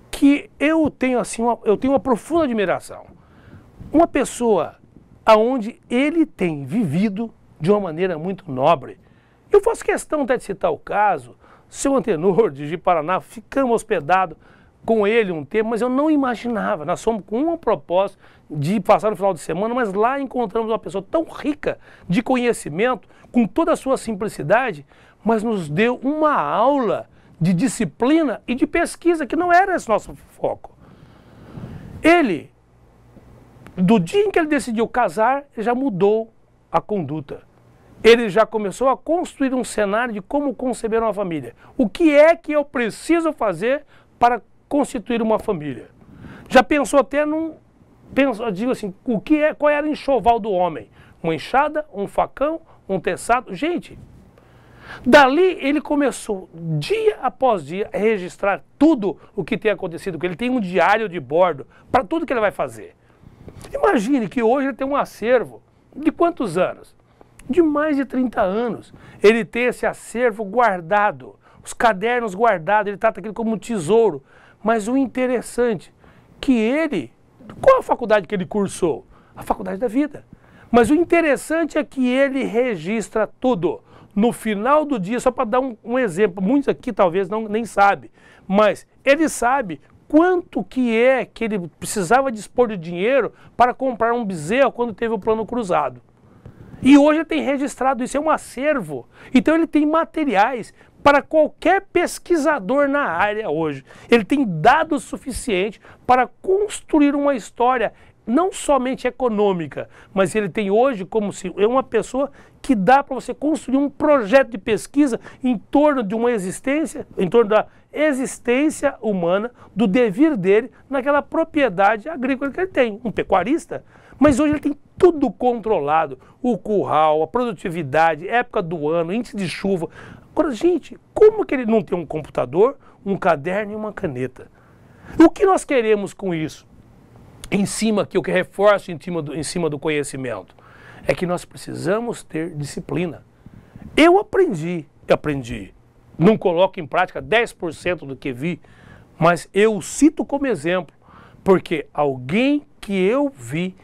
que eu tenho assim, uma, eu tenho uma profunda admiração. Uma pessoa aonde ele tem vivido de uma maneira muito nobre. Eu faço questão até de citar o caso, seu antenor de Paraná, ficamos hospedados com ele um tempo, mas eu não imaginava. Nós fomos com um propósito de passar o final de semana, mas lá encontramos uma pessoa tão rica de conhecimento, com toda a sua simplicidade, mas nos deu uma aula de disciplina e de pesquisa, que não era esse nosso foco. Ele, do dia em que ele decidiu casar, já mudou a conduta. Ele já começou a construir um cenário de como conceber uma família. O que é que eu preciso fazer para constituir uma família? Já pensou até num penso, digo assim, o que é, qual era o enxoval do homem? Uma enxada, um facão, um teçado? Gente, dali ele começou, dia após dia, a registrar tudo o que tem acontecido com ele. tem um diário de bordo para tudo que ele vai fazer. Imagine que hoje ele tem um acervo de quantos anos? De mais de 30 anos. Ele tem esse acervo guardado, os cadernos guardados, ele trata aquilo como um tesouro. Mas o interessante, que ele qual a faculdade que ele cursou? A faculdade da vida. Mas o interessante é que ele registra tudo. No final do dia, só para dar um, um, exemplo, muitos aqui talvez não, nem sabem, mas ele sabe quanto que é que ele precisava dispor de dinheiro para comprar um bezerro quando teve o plano cruzado. E hoje tem registrado isso, é um acervo. Então ele tem materiais para qualquer pesquisador na área hoje. Ele tem dados suficientes para construir uma história não somente econômica, mas ele tem hoje como se é uma pessoa que dá para você construir um projeto de pesquisa em torno de uma existência, em torno da existência humana, do devir dele naquela propriedade agrícola que ele tem. Um pecuarista mas hoje ele tem tudo controlado: o curral, a produtividade, época do ano, índice de chuva. Agora, gente, como que ele não tem um computador, um caderno e uma caneta? O que nós queremos com isso? Em cima, que eu reforço em cima, do, em cima do conhecimento, é que nós precisamos ter disciplina. Eu aprendi, eu aprendi. Não coloco em prática 10% do que vi, mas eu cito como exemplo, porque alguém que eu vi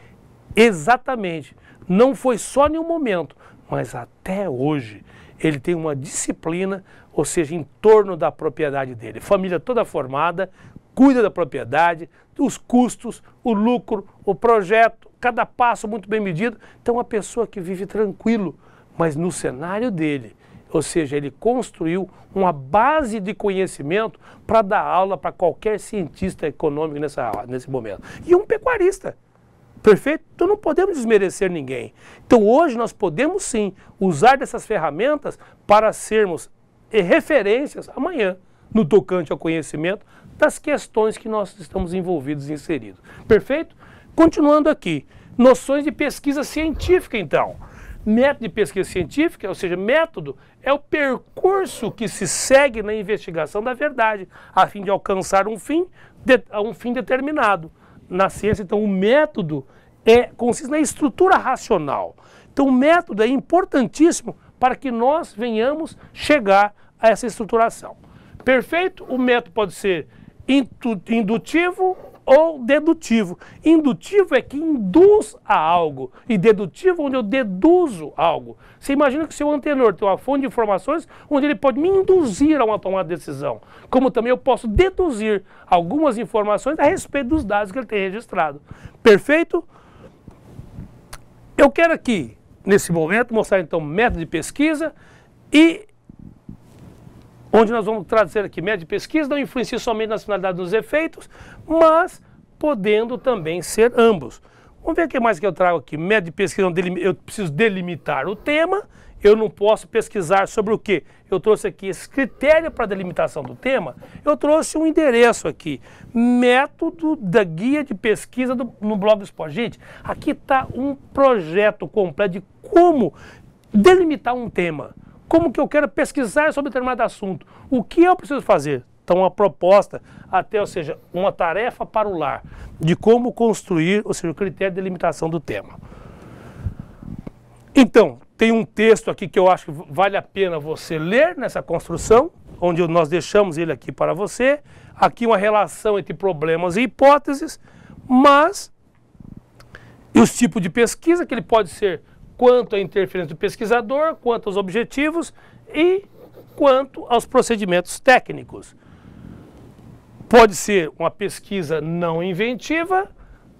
Exatamente. Não foi só em um momento, mas até hoje ele tem uma disciplina, ou seja, em torno da propriedade dele. Família toda formada, cuida da propriedade, os custos, o lucro, o projeto, cada passo muito bem medido. Então, é uma pessoa que vive tranquilo, mas no cenário dele, ou seja, ele construiu uma base de conhecimento para dar aula para qualquer cientista econômico nessa, nesse momento. E um pecuarista. Perfeito? Então não podemos desmerecer ninguém. Então hoje nós podemos sim usar dessas ferramentas para sermos referências amanhã no tocante ao conhecimento das questões que nós estamos envolvidos e inseridos. Perfeito? Continuando aqui, noções de pesquisa científica então. Método de pesquisa científica, ou seja, método, é o percurso que se segue na investigação da verdade, a fim de alcançar um fim, de, um fim determinado na ciência, então o método é, consiste na estrutura racional. Então o método é importantíssimo para que nós venhamos chegar a essa estruturação. Perfeito? O método pode ser indutivo ou dedutivo. Indutivo é que induz a algo e dedutivo é onde eu deduzo algo. Você imagina que o seu antenor tem uma fonte de informações onde ele pode me induzir a uma tomada de decisão, como também eu posso deduzir algumas informações a respeito dos dados que ele tem registrado. Perfeito? Eu quero aqui, nesse momento, mostrar então método de pesquisa e onde nós vamos trazer aqui Média de pesquisa, não influencia somente na finalidade dos efeitos, mas podendo também ser ambos. Vamos ver o que mais que eu trago aqui. Média de pesquisa, eu preciso delimitar o tema, eu não posso pesquisar sobre o quê? Eu trouxe aqui esse critério para delimitação do tema, eu trouxe um endereço aqui, método da guia de pesquisa do, no blog do Sport. Gente, aqui está um projeto completo de como delimitar um tema como que eu quero pesquisar sobre determinado assunto, o que eu preciso fazer. Então, uma proposta, até, ou seja, uma tarefa para o lar, de como construir, ou seja, o critério de limitação do tema. Então, tem um texto aqui que eu acho que vale a pena você ler nessa construção, onde nós deixamos ele aqui para você. Aqui uma relação entre problemas e hipóteses, mas e os tipos de pesquisa que ele pode ser quanto à interferência do pesquisador, quanto aos objetivos e quanto aos procedimentos técnicos. Pode ser uma pesquisa não inventiva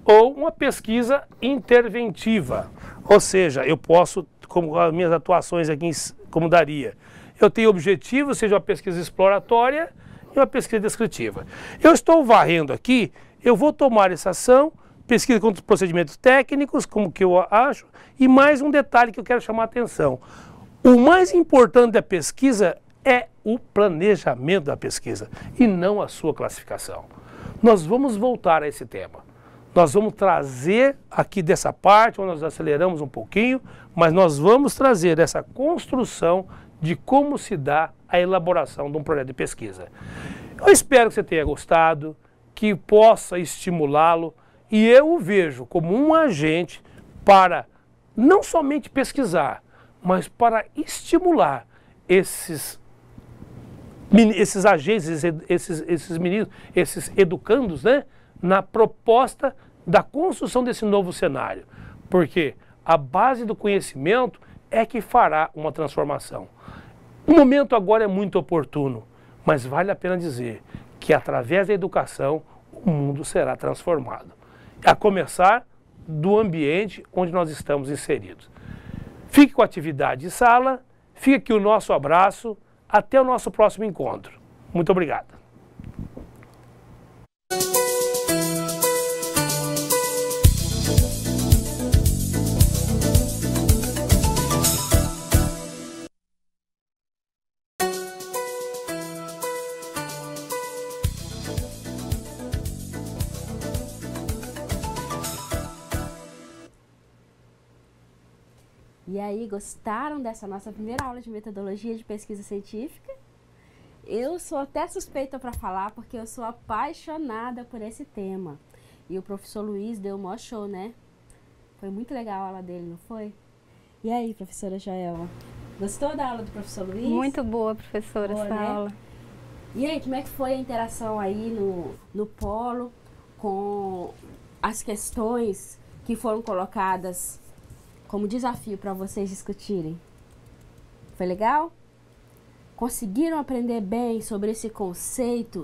ou uma pesquisa interventiva. Ou seja, eu posso, como as minhas atuações aqui, como daria, eu tenho objetivos, seja uma pesquisa exploratória e uma pesquisa descritiva. Eu estou varrendo aqui, eu vou tomar essa ação pesquisa contra os procedimentos técnicos, como que eu acho, e mais um detalhe que eu quero chamar a atenção. O mais importante da pesquisa é o planejamento da pesquisa e não a sua classificação. Nós vamos voltar a esse tema. Nós vamos trazer aqui dessa parte, onde nós aceleramos um pouquinho, mas nós vamos trazer essa construção de como se dá a elaboração de um projeto de pesquisa. Eu espero que você tenha gostado, que possa estimulá-lo e eu o vejo como um agente para não somente pesquisar, mas para estimular esses esses agentes, esses, esses meninos, esses educandos, né, na proposta da construção desse novo cenário. Porque a base do conhecimento é que fará uma transformação. O momento agora é muito oportuno, mas vale a pena dizer que através da educação o mundo será transformado a começar do ambiente onde nós estamos inseridos. Fique com a atividade de sala, fique aqui o nosso abraço, até o nosso próximo encontro. Muito obrigado. aí, gostaram dessa nossa primeira aula de metodologia de pesquisa científica? Eu sou até suspeita para falar porque eu sou apaixonada por esse tema. E o professor Luiz deu um show, né? Foi muito legal a aula dele, não foi? E aí, professora Jaela? Gostou da aula do professor Luiz? Muito boa, professora, boa, essa né? aula. E aí, como é que foi a interação aí no, no polo com as questões que foram colocadas como desafio para vocês discutirem. Foi legal? Conseguiram aprender bem sobre esse conceito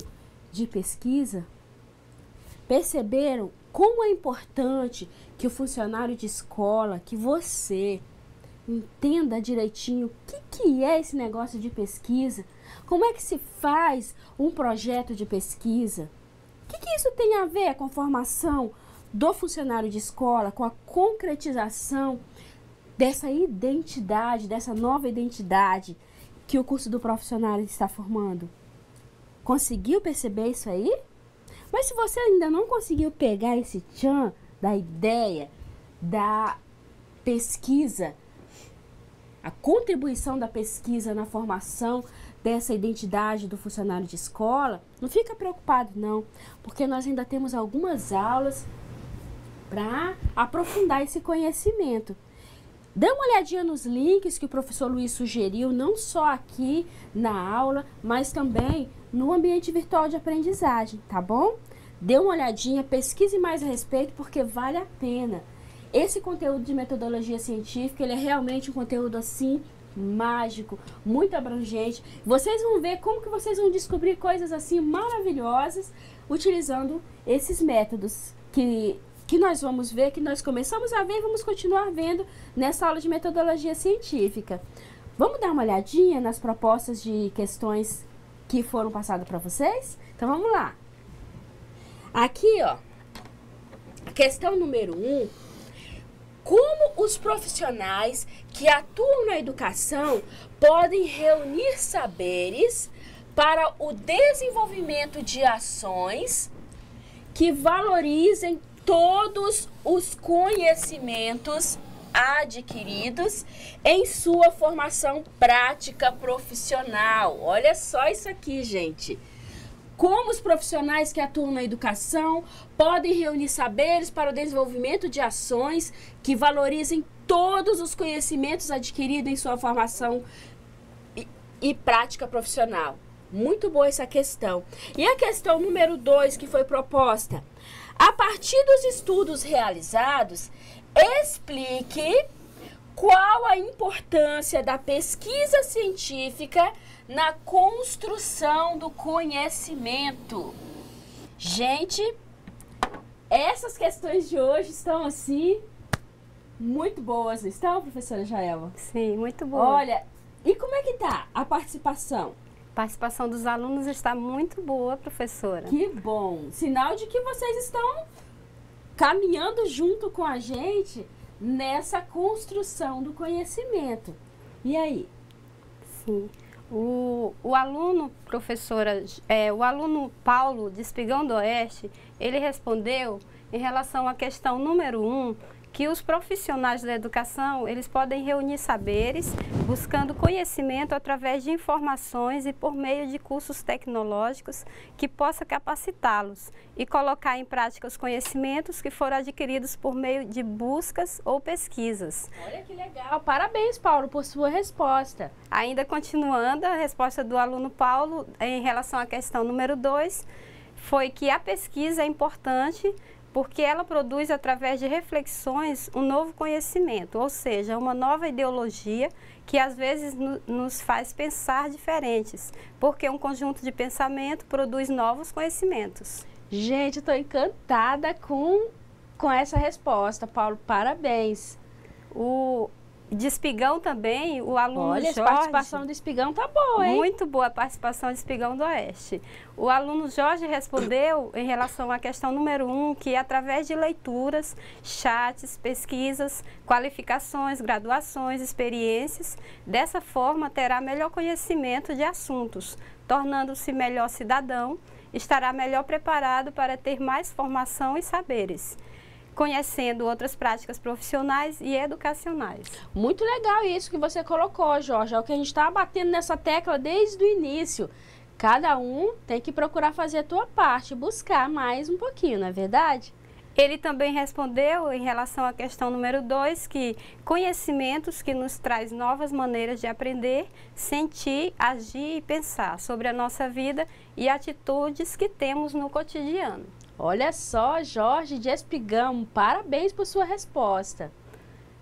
de pesquisa? Perceberam como é importante que o funcionário de escola, que você, entenda direitinho o que, que é esse negócio de pesquisa, como é que se faz um projeto de pesquisa, o que, que isso tem a ver com a formação do funcionário de escola, com a concretização dessa identidade, dessa nova identidade que o curso do profissional está formando. Conseguiu perceber isso aí? Mas se você ainda não conseguiu pegar esse tchan da ideia, da pesquisa, a contribuição da pesquisa na formação dessa identidade do funcionário de escola, não fica preocupado não, porque nós ainda temos algumas aulas para aprofundar esse conhecimento. Dê uma olhadinha nos links que o professor Luiz sugeriu, não só aqui na aula, mas também no ambiente virtual de aprendizagem, tá bom? Dê uma olhadinha, pesquise mais a respeito, porque vale a pena. Esse conteúdo de metodologia científica, ele é realmente um conteúdo assim mágico, muito abrangente. Vocês vão ver como que vocês vão descobrir coisas assim maravilhosas utilizando esses métodos que que nós vamos ver, que nós começamos a ver e vamos continuar vendo nessa aula de metodologia científica. Vamos dar uma olhadinha nas propostas de questões que foram passadas para vocês? Então vamos lá. Aqui, ó, questão número 1. Um, como os profissionais que atuam na educação podem reunir saberes para o desenvolvimento de ações que valorizem todos os conhecimentos adquiridos em sua formação prática profissional. Olha só isso aqui, gente. Como os profissionais que atuam na educação podem reunir saberes para o desenvolvimento de ações que valorizem todos os conhecimentos adquiridos em sua formação e, e prática profissional. Muito boa essa questão. E a questão número dois que foi proposta? A partir dos estudos realizados, explique qual a importância da pesquisa científica na construção do conhecimento. Gente, essas questões de hoje estão assim muito boas, não estão, professora Jaela? Sim, muito boa. Olha, e como é que tá a participação? participação dos alunos está muito boa, professora. Que bom! Sinal de que vocês estão caminhando junto com a gente nessa construção do conhecimento. E aí? Sim. O, o aluno, professora, é, o aluno Paulo de Espigão do Oeste, ele respondeu em relação à questão número um que os profissionais da educação, eles podem reunir saberes, buscando conhecimento através de informações e por meio de cursos tecnológicos que possa capacitá-los e colocar em prática os conhecimentos que foram adquiridos por meio de buscas ou pesquisas. Olha que legal! Parabéns, Paulo, por sua resposta. Ainda continuando, a resposta do aluno Paulo em relação à questão número 2, foi que a pesquisa é importante porque ela produz, através de reflexões, um novo conhecimento, ou seja, uma nova ideologia que às vezes no, nos faz pensar diferentes, porque um conjunto de pensamento produz novos conhecimentos. Gente, estou encantada com, com essa resposta, Paulo, parabéns. O, de espigão também, o aluno Olha, Jorge... Olha, a participação do espigão tá boa, hein? Muito boa a participação de espigão do Oeste. O aluno Jorge respondeu em relação à questão número um, que é através de leituras, chats, pesquisas, qualificações, graduações, experiências, dessa forma terá melhor conhecimento de assuntos, tornando-se melhor cidadão, estará melhor preparado para ter mais formação e saberes conhecendo outras práticas profissionais e educacionais. Muito legal isso que você colocou, Jorge. É o que a gente está batendo nessa tecla desde o início. Cada um tem que procurar fazer a sua parte, buscar mais um pouquinho, não é verdade? Ele também respondeu em relação à questão número 2, que conhecimentos que nos traz novas maneiras de aprender, sentir, agir e pensar sobre a nossa vida e atitudes que temos no cotidiano. Olha só, Jorge de Espigão, parabéns por sua resposta.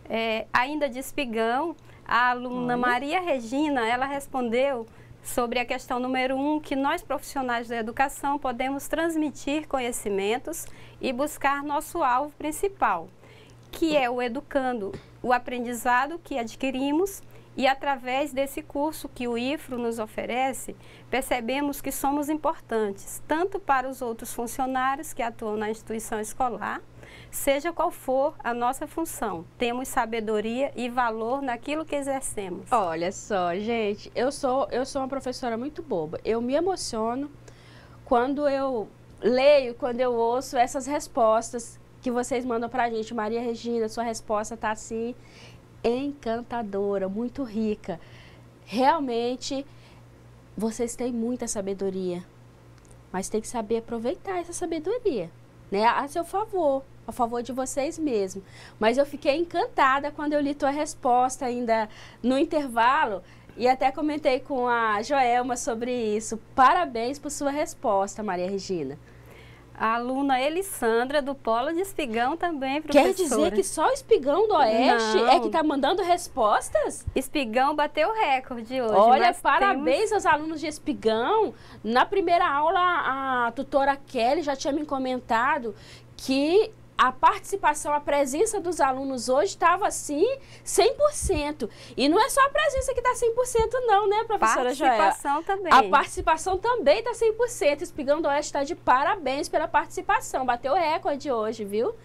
É, ainda de Espigão, a aluna Maria Regina, ela respondeu sobre a questão número um, que nós profissionais da educação podemos transmitir conhecimentos e buscar nosso alvo principal, que é o educando, o aprendizado que adquirimos e através desse curso que o IFRO nos oferece, percebemos que somos importantes, tanto para os outros funcionários que atuam na instituição escolar, seja qual for a nossa função, temos sabedoria e valor naquilo que exercemos. Olha só, gente, eu sou eu sou uma professora muito boba. Eu me emociono quando eu leio, quando eu ouço essas respostas que vocês mandam para a gente. Maria Regina, sua resposta está assim encantadora, muito rica. Realmente, vocês têm muita sabedoria, mas tem que saber aproveitar essa sabedoria, né? A seu favor, a favor de vocês mesmos. Mas eu fiquei encantada quando eu li tua resposta ainda no intervalo. E até comentei com a Joelma sobre isso. Parabéns por sua resposta, Maria Regina. A aluna Elisandra, do Polo de Espigão, também, professora. Quer dizer que só o Espigão do Oeste Não. é que está mandando respostas? Espigão bateu o recorde hoje. Olha, parabéns temos... aos alunos de Espigão. Na primeira aula, a tutora Kelly já tinha me comentado que a participação, a presença dos alunos hoje estava assim, 100%. E não é só a presença que está 100% não, né, professora Joel? A participação também. A participação também está 100%. Espigando Oeste está de parabéns pela participação. Bateu recorde hoje, viu?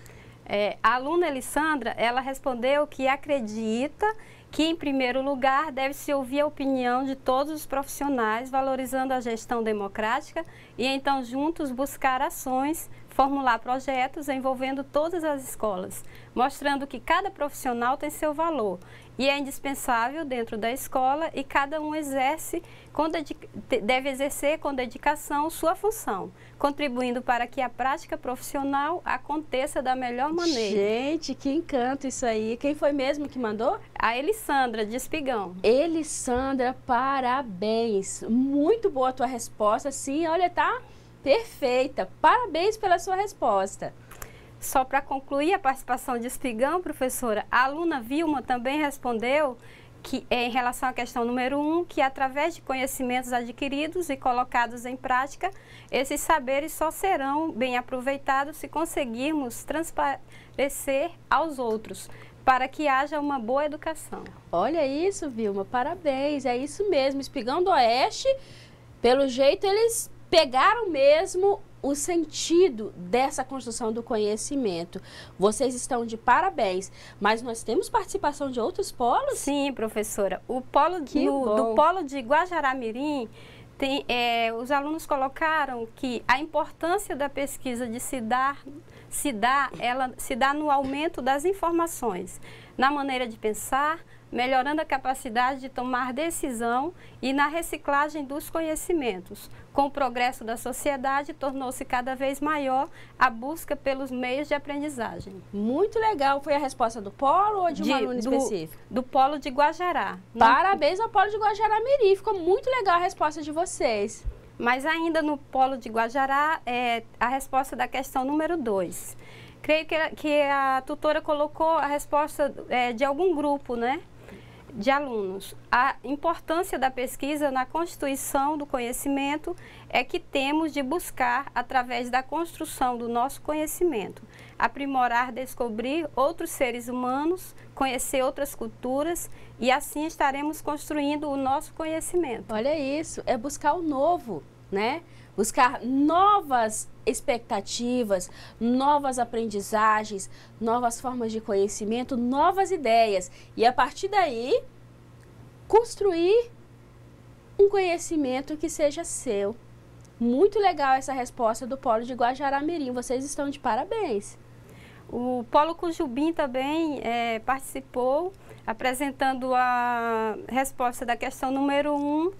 É, a aluna Elissandra, ela respondeu que acredita que, em primeiro lugar, deve-se ouvir a opinião de todos os profissionais, valorizando a gestão democrática e, então, juntos, buscar ações formular projetos envolvendo todas as escolas, mostrando que cada profissional tem seu valor e é indispensável dentro da escola e cada um exerce deve exercer com dedicação sua função, contribuindo para que a prática profissional aconteça da melhor maneira. Gente, que encanto isso aí. Quem foi mesmo que mandou? A Elissandra de Espigão. Elissandra, parabéns. Muito boa a tua resposta. Sim, olha, tá Perfeita! Parabéns pela sua resposta. Só para concluir a participação de Espigão, professora, a aluna Vilma também respondeu que é em relação à questão número um, que através de conhecimentos adquiridos e colocados em prática, esses saberes só serão bem aproveitados se conseguirmos transparecer aos outros, para que haja uma boa educação. Olha isso, Vilma, parabéns, é isso mesmo. Espigão do Oeste, pelo jeito eles pegaram mesmo o sentido dessa construção do conhecimento. Vocês estão de parabéns, mas nós temos participação de outros polos? Sim, professora. O polo que do polo de Guajará-Mirim, tem, é, os alunos colocaram que a importância da pesquisa de se dar, se dá, ela se dá no aumento das informações, na maneira de pensar, melhorando a capacidade de tomar decisão e na reciclagem dos conhecimentos, com o progresso da sociedade, tornou-se cada vez maior a busca pelos meios de aprendizagem. Muito legal. Foi a resposta do Polo ou de, de um aluno do, específico? Do Polo de Guajará. Parabéns ao Polo de Guajará Miri. Ficou muito legal a resposta de vocês. Mas ainda no Polo de Guajará, é a resposta da questão número 2. Creio que, que a tutora colocou a resposta é, de algum grupo, né? de alunos. A importância da pesquisa na constituição do conhecimento é que temos de buscar, através da construção do nosso conhecimento, aprimorar, descobrir outros seres humanos, conhecer outras culturas e assim estaremos construindo o nosso conhecimento. Olha isso, é buscar o novo, né? buscar novas expectativas, novas aprendizagens, novas formas de conhecimento, novas ideias. E a partir daí, construir um conhecimento que seja seu. Muito legal essa resposta do Polo de Guajará-Mirim. Vocês estão de parabéns. O Polo Cujubim também é, participou apresentando a resposta da questão número 1 um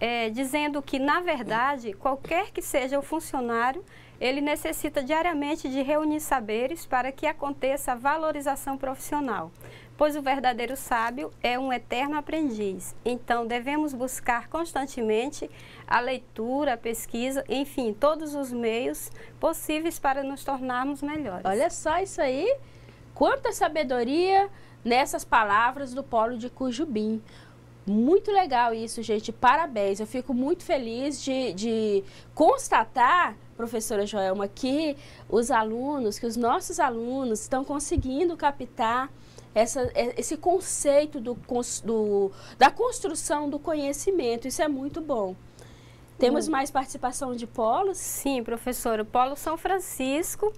é, dizendo que, na verdade, qualquer que seja o funcionário, ele necessita diariamente de reunir saberes para que aconteça a valorização profissional, pois o verdadeiro sábio é um eterno aprendiz. Então, devemos buscar constantemente a leitura, a pesquisa, enfim, todos os meios possíveis para nos tornarmos melhores. Olha só isso aí! Quanta sabedoria nessas palavras do Polo de Cujubim. Muito legal isso, gente. Parabéns. Eu fico muito feliz de, de constatar, professora Joelma, que os alunos, que os nossos alunos estão conseguindo captar essa, é, esse conceito do, do, da construção do conhecimento. Isso é muito bom. Temos hum. mais participação de polos? Sim, professora. O Polo São Francisco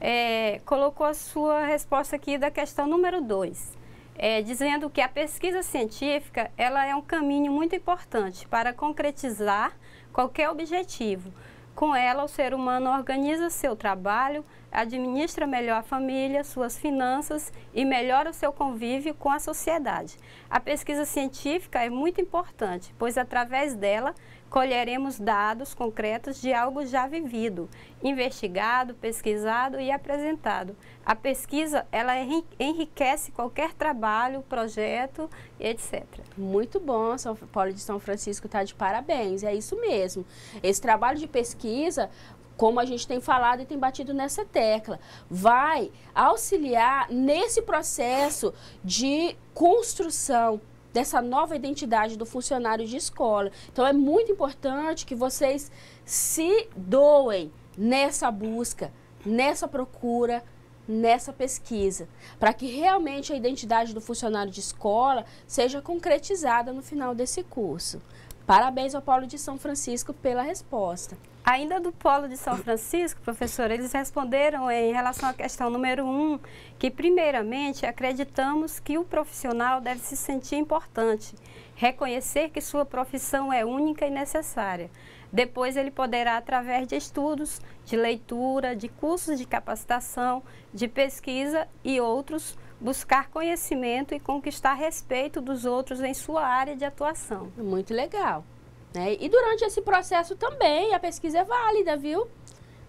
é, colocou a sua resposta aqui da questão número 2 é, dizendo que a pesquisa científica ela é um caminho muito importante para concretizar qualquer objetivo. Com ela, o ser humano organiza seu trabalho, administra melhor a família, suas finanças e melhora o seu convívio com a sociedade. A pesquisa científica é muito importante, pois através dela colheremos dados concretos de algo já vivido, investigado, pesquisado e apresentado. A pesquisa, ela enriquece qualquer trabalho, projeto, etc. Muito bom, São Paulo de São Francisco está de parabéns, é isso mesmo. Esse trabalho de pesquisa, como a gente tem falado e tem batido nessa tecla, vai auxiliar nesse processo de construção dessa nova identidade do funcionário de escola. Então é muito importante que vocês se doem nessa busca, nessa procura, nessa pesquisa, para que realmente a identidade do funcionário de escola seja concretizada no final desse curso. Parabéns ao Polo de São Francisco pela resposta. Ainda do Polo de São Francisco, professora, eles responderam eh, em relação à questão número um, que primeiramente acreditamos que o profissional deve se sentir importante, reconhecer que sua profissão é única e necessária. Depois ele poderá, através de estudos, de leitura, de cursos de capacitação, de pesquisa e outros, buscar conhecimento e conquistar respeito dos outros em sua área de atuação. Muito legal. Né? E durante esse processo também a pesquisa é válida, viu?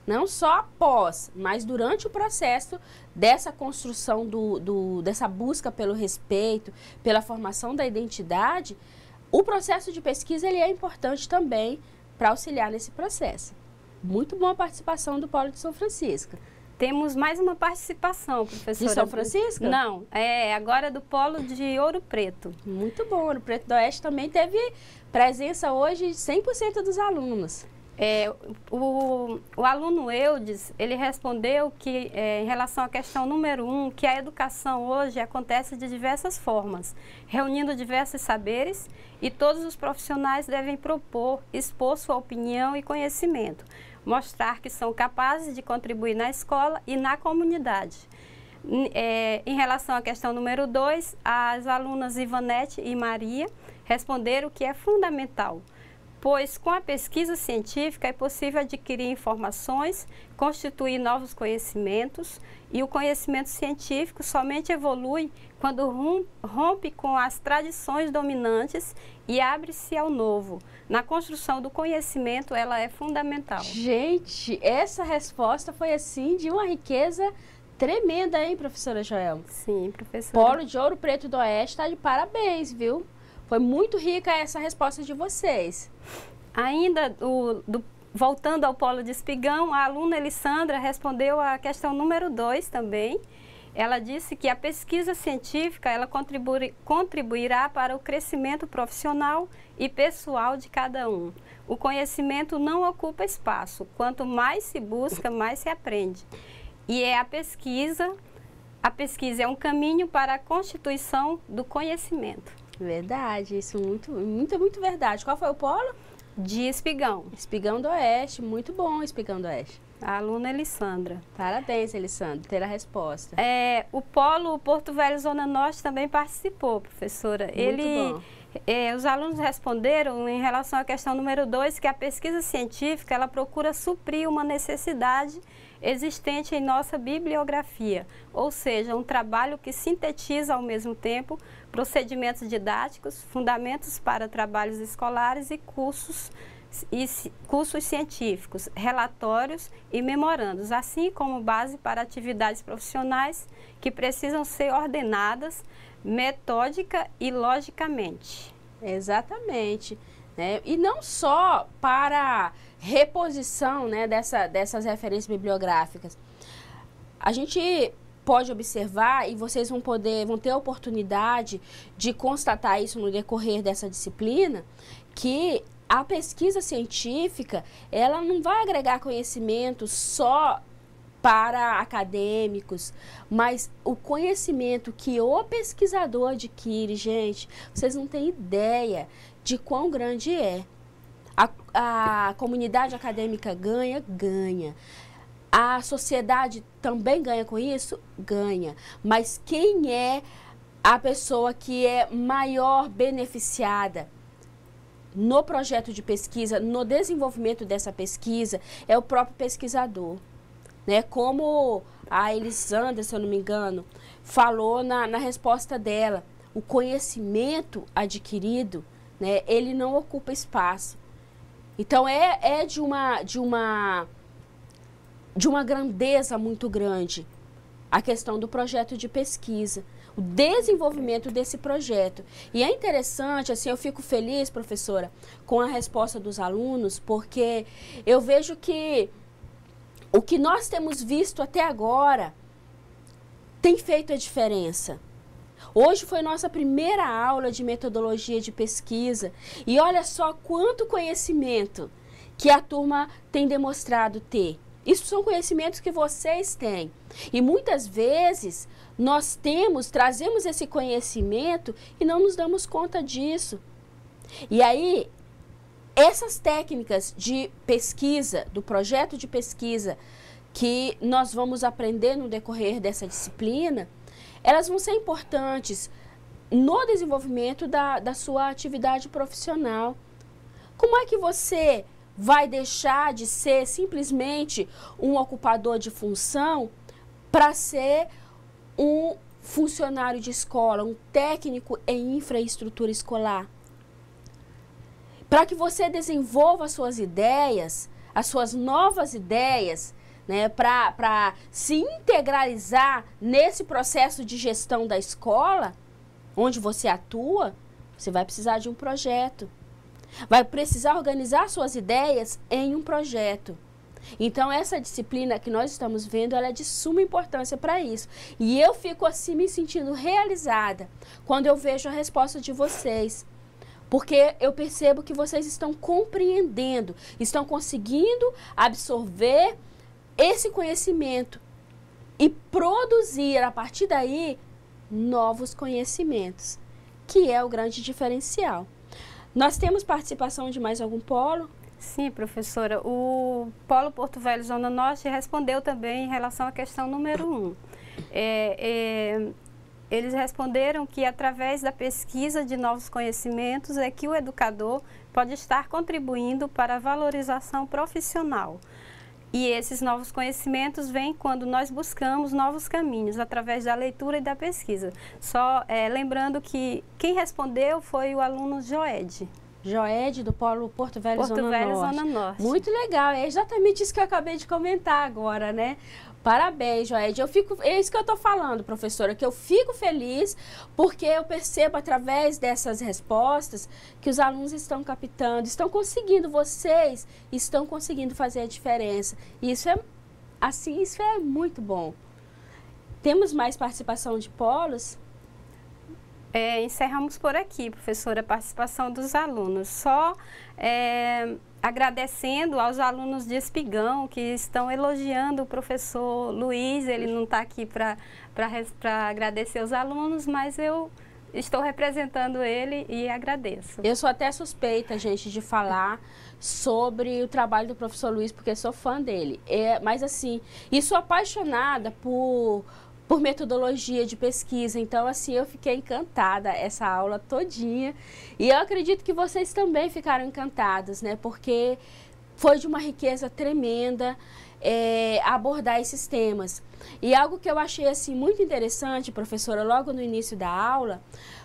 Não só após, mas durante o processo dessa construção, do, do, dessa busca pelo respeito, pela formação da identidade, o processo de pesquisa ele é importante também para auxiliar nesse processo. Muito boa a participação do Polo de São Francisco. Temos mais uma participação, professora. De São Francisco? Não, é agora do Polo de Ouro Preto. Muito bom, Ouro Preto do Oeste também teve presença hoje de 100% dos alunos. É, o, o, aluno Eudes, ele respondeu que, é, em relação à questão número um, que a educação hoje acontece de diversas formas, reunindo diversos saberes e todos os profissionais devem propor, expor sua opinião e conhecimento mostrar que são capazes de contribuir na escola e na comunidade. É, em relação à questão número 2, as alunas Ivanete e Maria responderam que é fundamental, pois com a pesquisa científica é possível adquirir informações, constituir novos conhecimentos e o conhecimento científico somente evolui quando rompe com as tradições dominantes e abre-se ao novo. Na construção do conhecimento, ela é fundamental. Gente, essa resposta foi assim de uma riqueza tremenda, hein, professora Joel? Sim, professora. Polo de Ouro Preto do Oeste está de parabéns, viu? Foi muito rica essa resposta de vocês. Ainda do, do voltando ao Polo de Espigão, a aluna Elissandra respondeu a questão número 2 também ela disse que a pesquisa científica ela contribui, contribuirá para o crescimento profissional e pessoal de cada um. O conhecimento não ocupa espaço. Quanto mais se busca, mais se aprende. E é a pesquisa, a pesquisa é um caminho para a constituição do conhecimento. Verdade, isso muito, muito, muito verdade. Qual foi o polo? De Espigão. Espigão do Oeste, muito bom Espigão do Oeste. A aluna Elissandra. Parabéns, Elissandra, ter a resposta. É, o Polo Porto Velho Zona Norte também participou, professora. Muito Ele, bom. É, os alunos responderam em relação à questão número 2, que a pesquisa científica ela procura suprir uma necessidade existente em nossa bibliografia, ou seja, um trabalho que sintetiza ao mesmo tempo procedimentos didáticos, fundamentos para trabalhos escolares e cursos e cursos científicos, relatórios e memorandos, assim como base para atividades profissionais que precisam ser ordenadas metódica e logicamente. Exatamente. Né? E não só para reposição né, dessa, dessas referências bibliográficas. A gente pode observar e vocês vão poder vão ter a oportunidade de constatar isso no decorrer dessa disciplina que a pesquisa científica, ela não vai agregar conhecimento só para acadêmicos, mas o conhecimento que o pesquisador adquire, gente, vocês não têm ideia de quão grande é. A, a comunidade acadêmica ganha, ganha. A sociedade também ganha com isso? Ganha. Mas quem é a pessoa que é maior beneficiada? no projeto de pesquisa, no desenvolvimento dessa pesquisa, é o próprio pesquisador. Né? Como a Elisandra, se eu não me engano, falou na, na resposta dela, o conhecimento adquirido, né, ele não ocupa espaço. Então é, é de uma de uma de uma grandeza muito grande a questão do projeto de pesquisa o desenvolvimento desse projeto. E é interessante, assim, eu fico feliz, professora, com a resposta dos alunos, porque eu vejo que o que nós temos visto até agora tem feito a diferença. Hoje foi nossa primeira aula de metodologia de pesquisa e olha só quanto conhecimento que a turma tem demonstrado ter. Isso são conhecimentos que vocês têm. E muitas vezes nós temos, trazemos esse conhecimento e não nos damos conta disso. E aí, essas técnicas de pesquisa, do projeto de pesquisa que nós vamos aprender no decorrer dessa disciplina, elas vão ser importantes no desenvolvimento da, da sua atividade profissional. Como é que você vai deixar de ser simplesmente um ocupador de função para ser um funcionário de escola, um técnico em infraestrutura escolar. Para que você desenvolva suas ideias, as suas novas ideias, né, para se integralizar nesse processo de gestão da escola, onde você atua, você vai precisar de um projeto. Vai precisar organizar suas ideias em um projeto. Então essa disciplina que nós estamos vendo, ela é de suma importância para isso. E eu fico assim me sentindo realizada quando eu vejo a resposta de vocês porque eu percebo que vocês estão compreendendo, estão conseguindo absorver esse conhecimento e produzir a partir daí novos conhecimentos, que é o grande diferencial. Nós temos participação de mais algum polo? Sim, professora. O Polo Porto Velho, Zona Norte, respondeu também em relação à questão número um. É, é, eles responderam que através da pesquisa de novos conhecimentos é que o educador pode estar contribuindo para a valorização profissional. E esses novos conhecimentos vêm quando nós buscamos novos caminhos através da leitura e da pesquisa. Só é, lembrando que quem respondeu foi o aluno Joed. Joed, do Polo Porto Velho, Porto Zona, Velho Norte. Zona Norte. Muito legal, é exatamente isso que eu acabei de comentar agora, né? Parabéns, Joed. Eu fico, é isso que eu estou falando, professora, que eu fico feliz porque eu percebo através dessas respostas que os alunos estão captando, estão conseguindo, vocês estão conseguindo fazer a diferença. E isso é, assim, isso é muito bom. Temos mais participação de polos? é, encerramos por aqui, professora, a participação dos alunos. Só é, agradecendo aos alunos de Espigão que estão elogiando o professor Luiz. Ele não está aqui para agradecer os alunos, mas eu estou representando ele e agradeço. Eu sou até suspeita, gente, de falar sobre o trabalho do professor Luiz, porque sou fã dele. É, mas assim, e sou apaixonada por por metodologia de pesquisa. Então, assim, eu fiquei encantada essa aula todinha. E eu acredito que vocês também ficaram encantados, né? Porque foi de uma riqueza tremenda é, abordar esses temas. E algo que eu achei, assim, muito interessante, professora, logo no início da aula,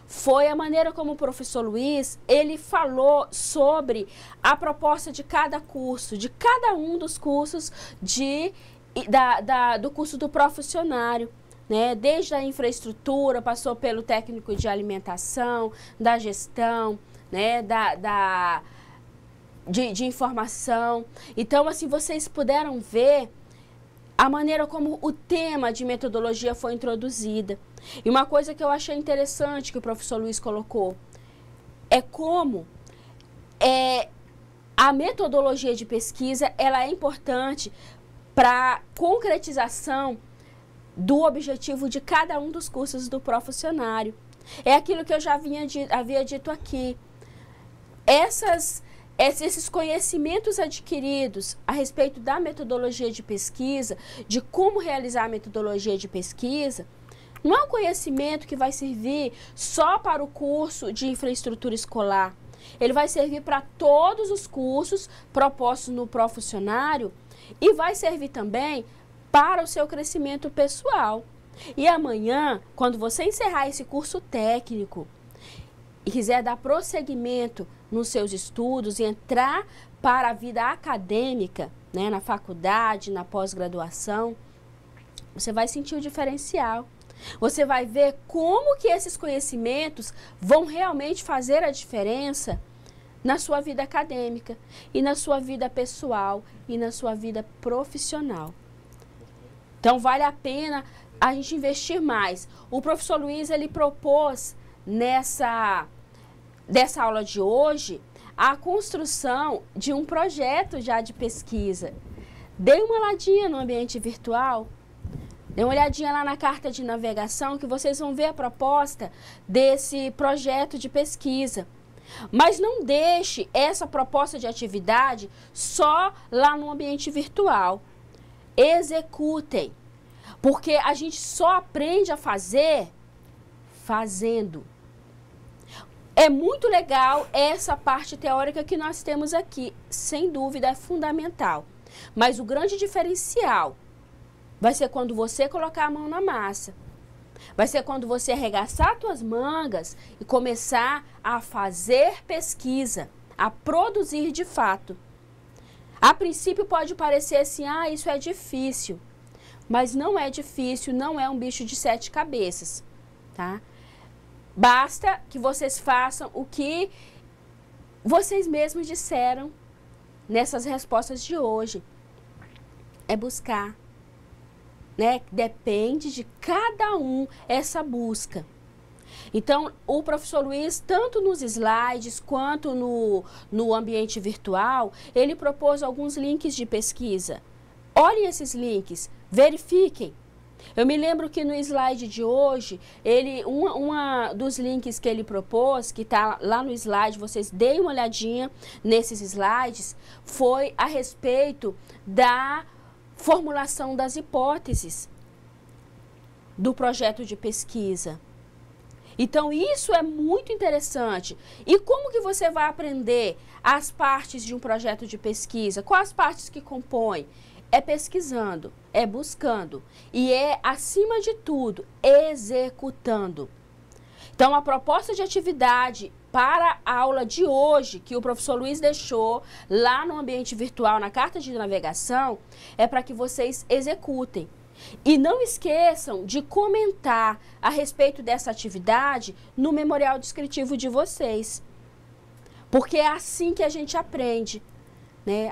foi a maneira como o professor Luiz, ele falou sobre a proposta de cada curso, de cada um dos cursos de da, da, do curso do profissionário né? Desde a infraestrutura, passou pelo técnico de alimentação, da gestão, né? Da, da de, de informação. Então, assim, vocês puderam ver a maneira como o tema de metodologia foi introduzida. E uma coisa que eu achei interessante que o professor Luiz colocou é como é, a metodologia de pesquisa ela é importante para concretização do objetivo de cada um dos cursos do profissionário. É aquilo que eu já vinha, havia dito aqui. Essas, esses conhecimentos adquiridos a respeito da metodologia de pesquisa, de como realizar a metodologia de pesquisa, não é um conhecimento que vai servir só para o curso de infraestrutura escolar. Ele vai servir para todos os cursos propostos no profissionário e vai servir também para o seu crescimento pessoal. E amanhã, quando você encerrar esse curso técnico e quiser dar prosseguimento nos seus estudos e entrar para a vida acadêmica, né, na faculdade, na pós-graduação, você vai sentir o diferencial. Você vai ver como que esses conhecimentos vão realmente fazer a diferença na sua vida acadêmica e na sua vida pessoal e na sua vida profissional. Então vale a pena a gente investir mais. O professor Luiz ele propôs nessa dessa aula de hoje a construção de um projeto já de pesquisa. Dê uma olhadinha no ambiente virtual, dê uma olhadinha lá na carta de navegação que vocês vão ver a proposta desse projeto de pesquisa. Mas não deixe essa proposta de atividade só lá no ambiente virtual. Executem. Porque a gente só aprende a fazer fazendo. É muito legal essa parte teórica que nós temos aqui, sem dúvida é fundamental. Mas o grande diferencial vai ser quando você colocar a mão na massa. Vai ser quando você arregaçar suas mangas e começar a fazer pesquisa, a produzir de fato. A princípio pode parecer assim, ah, isso é difícil. Mas não é difícil, não é um bicho de sete cabeças, tá? Basta que vocês façam o que vocês mesmos disseram nessas respostas de hoje. É buscar, né? Depende de cada um essa busca. Então, o professor Luiz, tanto nos slides quanto no, no ambiente virtual, ele propôs alguns links de pesquisa. Olhem esses links, verifiquem, eu me lembro que no slide de hoje, ele um uma dos links que ele propôs, que está lá no slide, vocês deem uma olhadinha nesses slides, foi a respeito da formulação das hipóteses do projeto de pesquisa. Então isso é muito interessante. E como que você vai aprender as partes de um projeto de pesquisa? Quais partes que compõem? É pesquisando, é buscando e é acima de tudo executando. Então a proposta de atividade para a aula de hoje que o professor Luiz deixou lá no ambiente virtual na carta de navegação é para que vocês executem e não esqueçam de comentar a respeito dessa atividade no memorial descritivo de vocês. Porque é assim que a gente aprende. Né?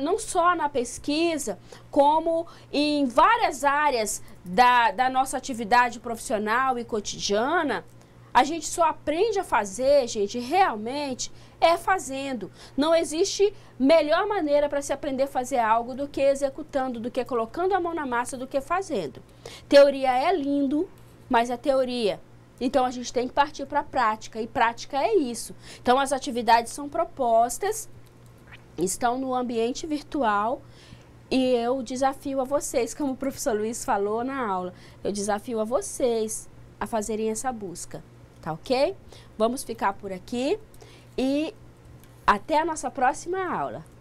Não só na pesquisa, como em várias áreas da, da nossa atividade profissional e cotidiana, a gente só aprende a fazer, gente, realmente é fazendo. Não existe melhor maneira para se aprender a fazer algo do que executando, do que colocando a mão na massa, do que fazendo. Teoria é lindo, mas é teoria então a gente tem que partir para a prática e prática é isso. Então as atividades são propostas, estão no ambiente virtual e eu desafio a vocês, como o professor Luiz falou na aula, eu desafio a vocês a fazerem essa busca, tá ok? Vamos ficar por aqui. E até a nossa próxima aula.